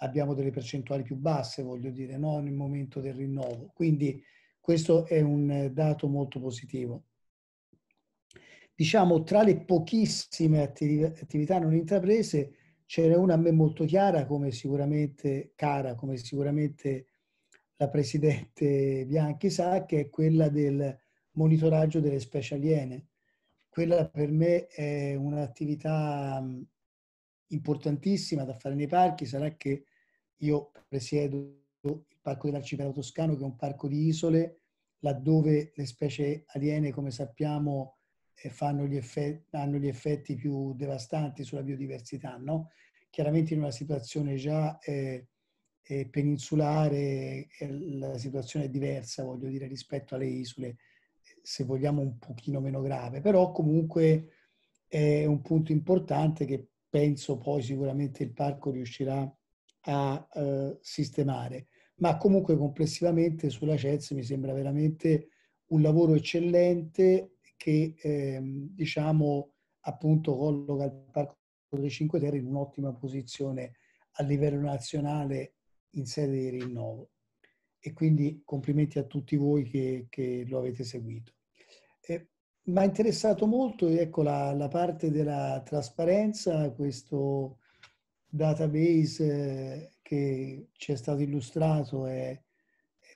abbiamo delle percentuali più basse, voglio dire, no? nel momento del rinnovo. Quindi questo è un dato molto positivo. Diciamo, tra le pochissime attività non intraprese, c'era una a me molto chiara, come sicuramente cara, come sicuramente la Presidente Bianchi sa, che è quella del monitoraggio delle specie aliene. Quella per me è un'attività importantissima da fare nei parchi, sarà che io presiedo il Parco dell'Arcipelago Toscano, che è un parco di isole, laddove le specie aliene, come sappiamo, eh, fanno gli effetti, hanno gli effetti più devastanti sulla biodiversità. No? Chiaramente in una situazione già eh, eh peninsulare eh, la situazione è diversa, voglio dire, rispetto alle isole se vogliamo, un pochino meno grave, però comunque è un punto importante che penso poi sicuramente il parco riuscirà a eh, sistemare. Ma comunque complessivamente sulla CES mi sembra veramente un lavoro eccellente che ehm, diciamo appunto colloca il Parco delle Cinque Terre in un'ottima posizione a livello nazionale in sede di rinnovo e quindi complimenti a tutti voi che, che lo avete seguito. Eh, mi ha interessato molto ecco, la, la, parte della trasparenza, questo database eh, che ci è stato illustrato è, è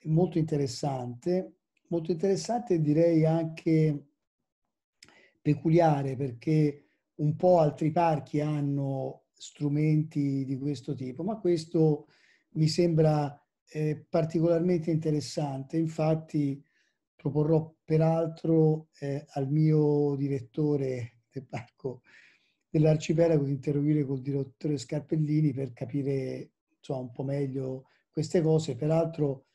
molto interessante, molto interessante e direi anche peculiare perché un po' altri parchi hanno strumenti di questo tipo, ma questo mi sembra eh, particolarmente interessante. Infatti proporrò peraltro eh, al mio direttore del parco dell'arcipelago di intervenire col direttore Scarpellini per capire insomma, un po' meglio queste cose. Peraltro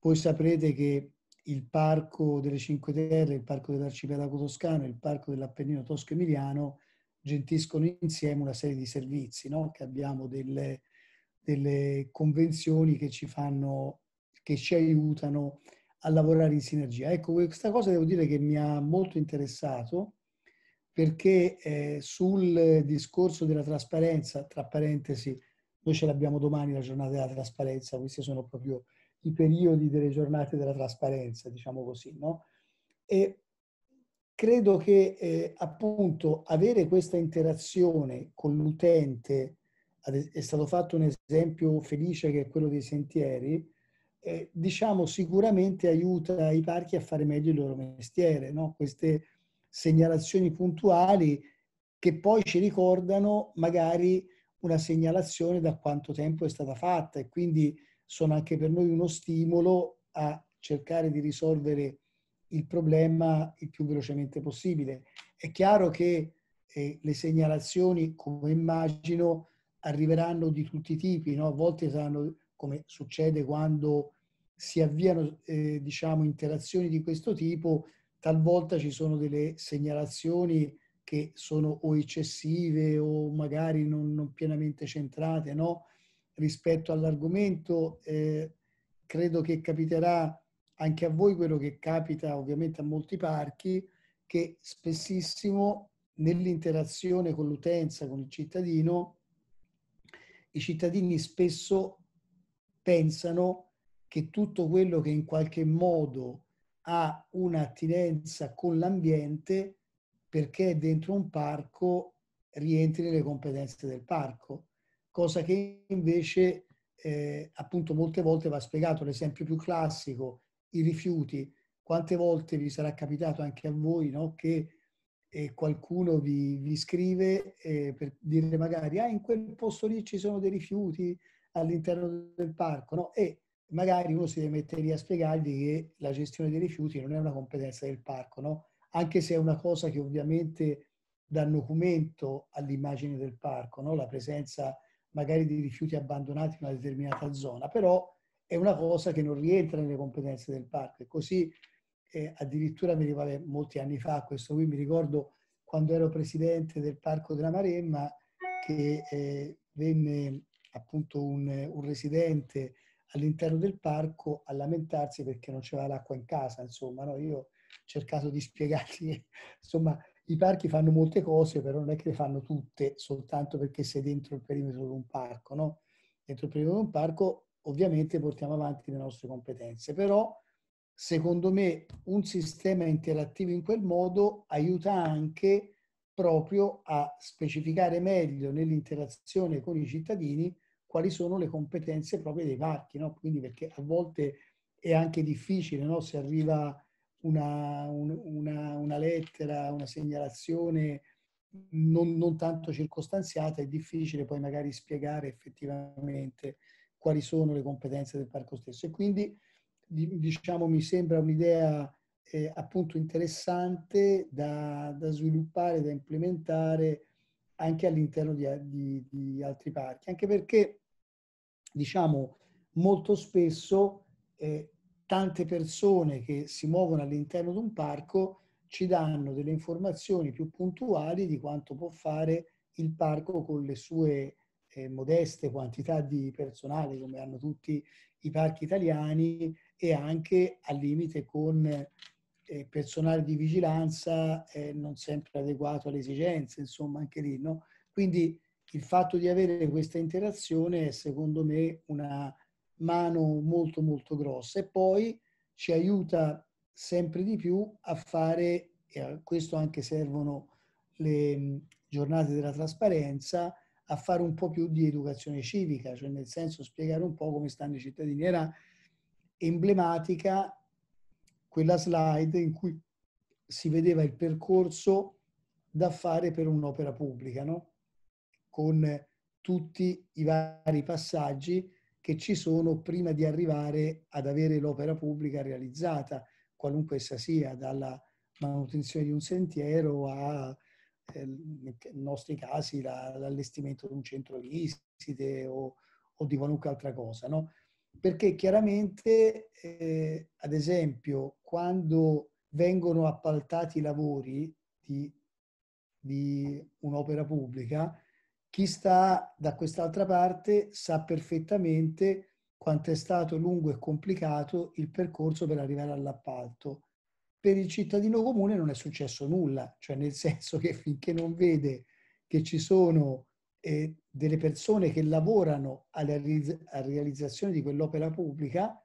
voi saprete che il parco delle Cinque Terre, il parco dell'arcipelago toscano e il parco dell'Appennino tosco-emiliano gentiscono insieme una serie di servizi, no? che abbiamo delle, delle convenzioni che ci fanno, che ci aiutano a lavorare in sinergia. Ecco, questa cosa devo dire che mi ha molto interessato perché eh, sul discorso della trasparenza, tra parentesi, noi ce l'abbiamo domani la giornata della trasparenza, questi sono proprio i periodi delle giornate della trasparenza, diciamo così, no? E credo che eh, appunto avere questa interazione con l'utente è stato fatto un esempio felice che è quello dei sentieri, eh, diciamo sicuramente aiuta i parchi a fare meglio il loro mestiere, no? queste segnalazioni puntuali che poi ci ricordano magari una segnalazione da quanto tempo è stata fatta e quindi sono anche per noi uno stimolo a cercare di risolvere il problema il più velocemente possibile. È chiaro che eh, le segnalazioni, come immagino, arriveranno di tutti i tipi, no? a volte saranno, come succede quando si avviano eh, diciamo, interazioni di questo tipo, talvolta ci sono delle segnalazioni che sono o eccessive o magari non, non pienamente centrate no? rispetto all'argomento. Eh, credo che capiterà anche a voi quello che capita ovviamente a molti parchi, che spessissimo nell'interazione con l'utenza, con il cittadino, i cittadini spesso pensano che tutto quello che in qualche modo ha un'attinenza con l'ambiente perché è dentro un parco rientri nelle competenze del parco, cosa che invece eh, appunto molte volte va spiegato, l'esempio più classico, i rifiuti. Quante volte vi sarà capitato anche a voi no, che e qualcuno vi, vi scrive eh, per dire magari ah, in quel posto lì ci sono dei rifiuti all'interno del parco, no? E magari uno si deve mettere lì a spiegargli che la gestione dei rifiuti non è una competenza del parco, no? Anche se è una cosa che ovviamente dà documento all'immagine del parco, no? La presenza magari di rifiuti abbandonati in una determinata zona, però è una cosa che non rientra nelle competenze del parco e così eh, addirittura mi vabbè, molti anni fa, questo qui mi ricordo quando ero presidente del Parco della Maremma, che eh, venne appunto un, un residente all'interno del parco a lamentarsi perché non c'era l'acqua in casa, insomma, no? io ho cercato di spiegargli insomma, i parchi fanno molte cose, però non è che le fanno tutte soltanto perché sei dentro il perimetro di un parco, no? Dentro il perimetro di un parco ovviamente portiamo avanti le nostre competenze, però secondo me un sistema interattivo in quel modo aiuta anche proprio a specificare meglio nell'interazione con i cittadini quali sono le competenze proprie dei parchi, no? quindi perché a volte è anche difficile no? se arriva una, un, una, una lettera, una segnalazione non, non tanto circostanziata, è difficile poi magari spiegare effettivamente quali sono le competenze del parco stesso e quindi diciamo, mi sembra un'idea eh, appunto interessante da, da, sviluppare, da implementare anche all'interno di, di, di, altri parchi, anche perché diciamo molto spesso eh, tante persone che si muovono all'interno di un parco ci danno delle informazioni più puntuali di quanto può fare il parco con le sue eh, modeste quantità di personale, come hanno tutti i parchi italiani, e anche al limite con eh, personale di vigilanza eh, non sempre adeguato alle esigenze, insomma anche lì. No? Quindi il fatto di avere questa interazione è secondo me una mano molto molto grossa e poi ci aiuta sempre di più a fare, e a questo anche servono le mm, giornate della trasparenza, a fare un po' più di educazione civica, cioè nel senso spiegare un po' come stanno i cittadini. Era emblematica quella slide in cui si vedeva il percorso da fare per un'opera pubblica, no? con tutti i vari passaggi che ci sono prima di arrivare ad avere l'opera pubblica realizzata, qualunque essa sia, dalla manutenzione di un sentiero a, eh, nei nostri casi, la, l'allestimento di un centro visite o, o di qualunque altra cosa. No? perché chiaramente, eh, ad esempio, quando vengono appaltati i lavori di, di un'opera pubblica, chi sta da quest'altra parte sa perfettamente quanto è stato lungo e complicato il percorso per arrivare all'appalto. Per il cittadino comune non è successo nulla, cioè nel [LAUGHS] senso che finché non vede che ci sono eh, delle persone che lavorano alla realizzazione di quell'opera pubblica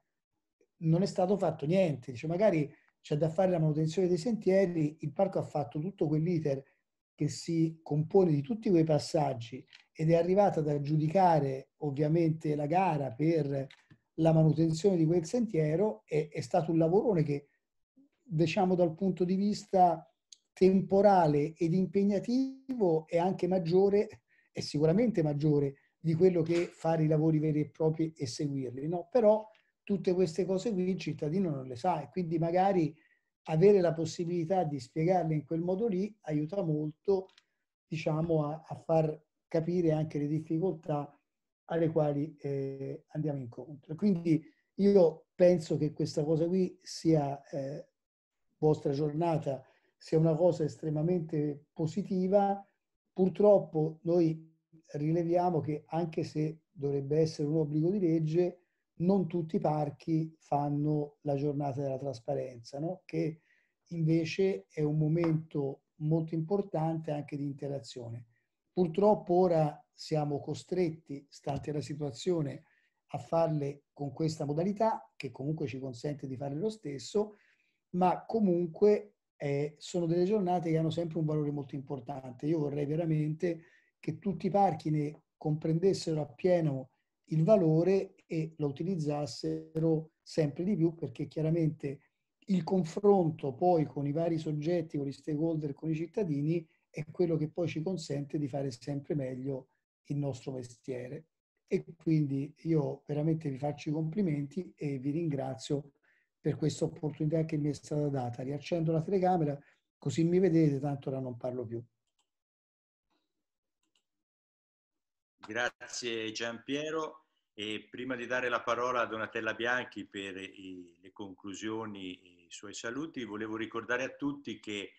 non è stato fatto niente. Cioè, magari c'è da fare la manutenzione dei sentieri, il parco ha fatto tutto quell'iter che si compone di tutti quei passaggi ed è arrivata ad aggiudicare ovviamente la gara per la manutenzione di quel sentiero, è, è stato un lavorone che, diciamo, dal punto di vista temporale ed impegnativo è anche maggiore è sicuramente maggiore di quello che fare i lavori veri e propri e seguirli, no? Però tutte queste cose qui il cittadino non le sa e quindi magari avere la possibilità di spiegarle in quel modo lì aiuta molto, diciamo, a, a far capire anche le difficoltà alle quali eh, andiamo incontro. Quindi io penso che questa cosa qui sia eh, vostra giornata, sia una cosa estremamente positiva Purtroppo noi rileviamo che anche se dovrebbe essere un obbligo di legge, non tutti i parchi fanno la giornata della trasparenza, no? che invece è un momento molto importante anche di interazione. Purtroppo ora siamo costretti, stante la situazione, a farle con questa modalità, che comunque ci consente di fare lo stesso, ma comunque eh, sono delle giornate che hanno sempre un valore molto importante. Io vorrei veramente che tutti i parchi ne comprendessero appieno il valore e lo utilizzassero sempre di più perché chiaramente il confronto poi con i vari soggetti, con gli stakeholder, con i cittadini è quello che poi ci consente di fare sempre meglio il nostro mestiere. E quindi io veramente vi faccio i complimenti e vi ringrazio per questa opportunità che mi è stata data. Riaccendo la telecamera così mi vedete, tanto ora non parlo più. Grazie Giampiero e prima di dare la parola a Donatella Bianchi per i, le conclusioni e i suoi saluti, volevo ricordare a tutti che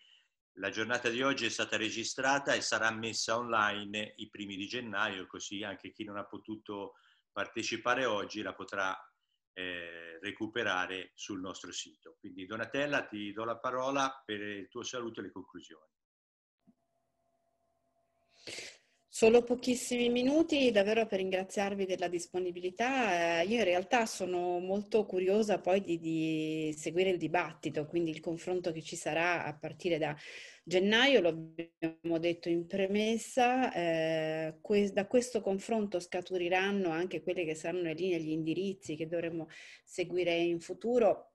la giornata di oggi è stata registrata e sarà messa online i primi di gennaio, così anche chi non ha potuto partecipare oggi la potrà eh, recuperare sul nostro sito. Quindi Donatella ti do la parola per il tuo saluto e le conclusioni. Solo pochissimi minuti davvero per ringraziarvi della disponibilità. Eh, io in realtà sono molto curiosa poi di, di seguire il dibattito, quindi il confronto che ci sarà a partire da, gennaio, l'abbiamo detto in premessa, eh, que- da questo confronto scaturiranno anche quelle che saranno le linee e gli indirizzi che dovremo seguire in futuro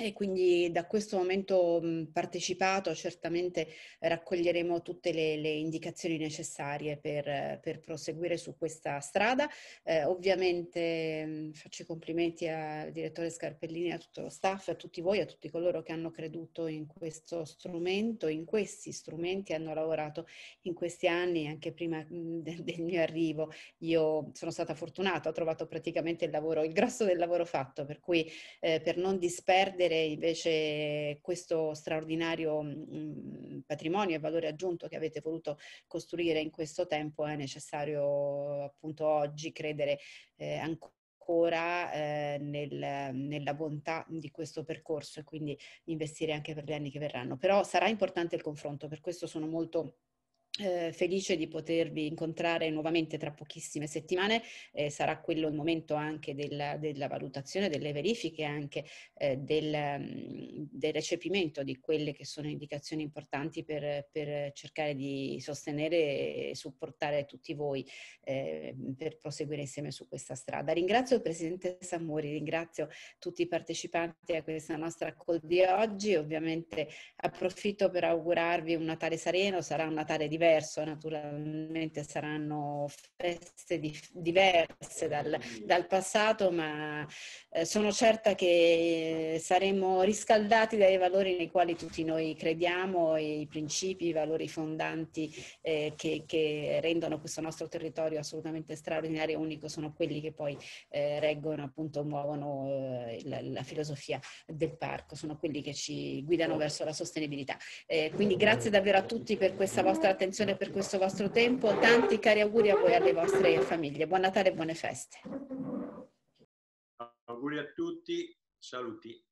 e quindi da questo momento mhmm, partecipato certamente raccoglieremo tutte le, le indicazioni necessarie per, per, proseguire su questa strada. Eh, ovviamente mhmm, faccio i complimenti al direttore Scarpellini, a tutto lo staff, a tutti voi, a tutti coloro che hanno creduto in questo strumento, in questi strumenti, hanno lavorato in questi anni, anche prima mhmm, del, del mio arrivo. Io sono stata fortunata, ho trovato praticamente il lavoro, il grosso del lavoro fatto, per cui eh, per non disperdere avere invece questo straordinario mhmm, patrimonio e valore aggiunto che avete voluto costruire in questo tempo è necessario appunto oggi credere eh, ancora ancora eh, nel, nella bontà di questo percorso e quindi investire anche per gli anni che verranno. Però sarà importante il confronto, per questo sono molto eh, felice di potervi incontrare nuovamente tra pochissime settimane, eh, sarà quello il momento anche della, della valutazione, delle verifiche, anche eh, del, mm, del, recepimento di quelle che sono indicazioni importanti per, per cercare di sostenere e supportare tutti voi ehm, per proseguire insieme su questa strada. Ringrazio il Presidente Samori, ringrazio tutti i partecipanti a questa nostra call di oggi, ovviamente approfitto per augurarvi un Natale sereno, sarà un Natale diverso diverso, naturalmente saranno feste di, diverse dal, dal, passato, ma eh, sono certa che saremo riscaldati dai valori nei quali tutti noi crediamo, i principi, i valori fondanti eh, che, che, rendono questo nostro territorio assolutamente straordinario e unico sono quelli che poi eh, reggono, appunto, muovono eh, la, la, filosofia del parco, sono quelli che ci guidano certo. verso la sostenibilità. Eh, quindi grazie davvero a tutti per questa vostra attenzione attenzione per questo vostro tempo. Tanti cari auguri a voi e alle vostre famiglie. Buon Natale e buone feste. Auguri a tutti, saluti.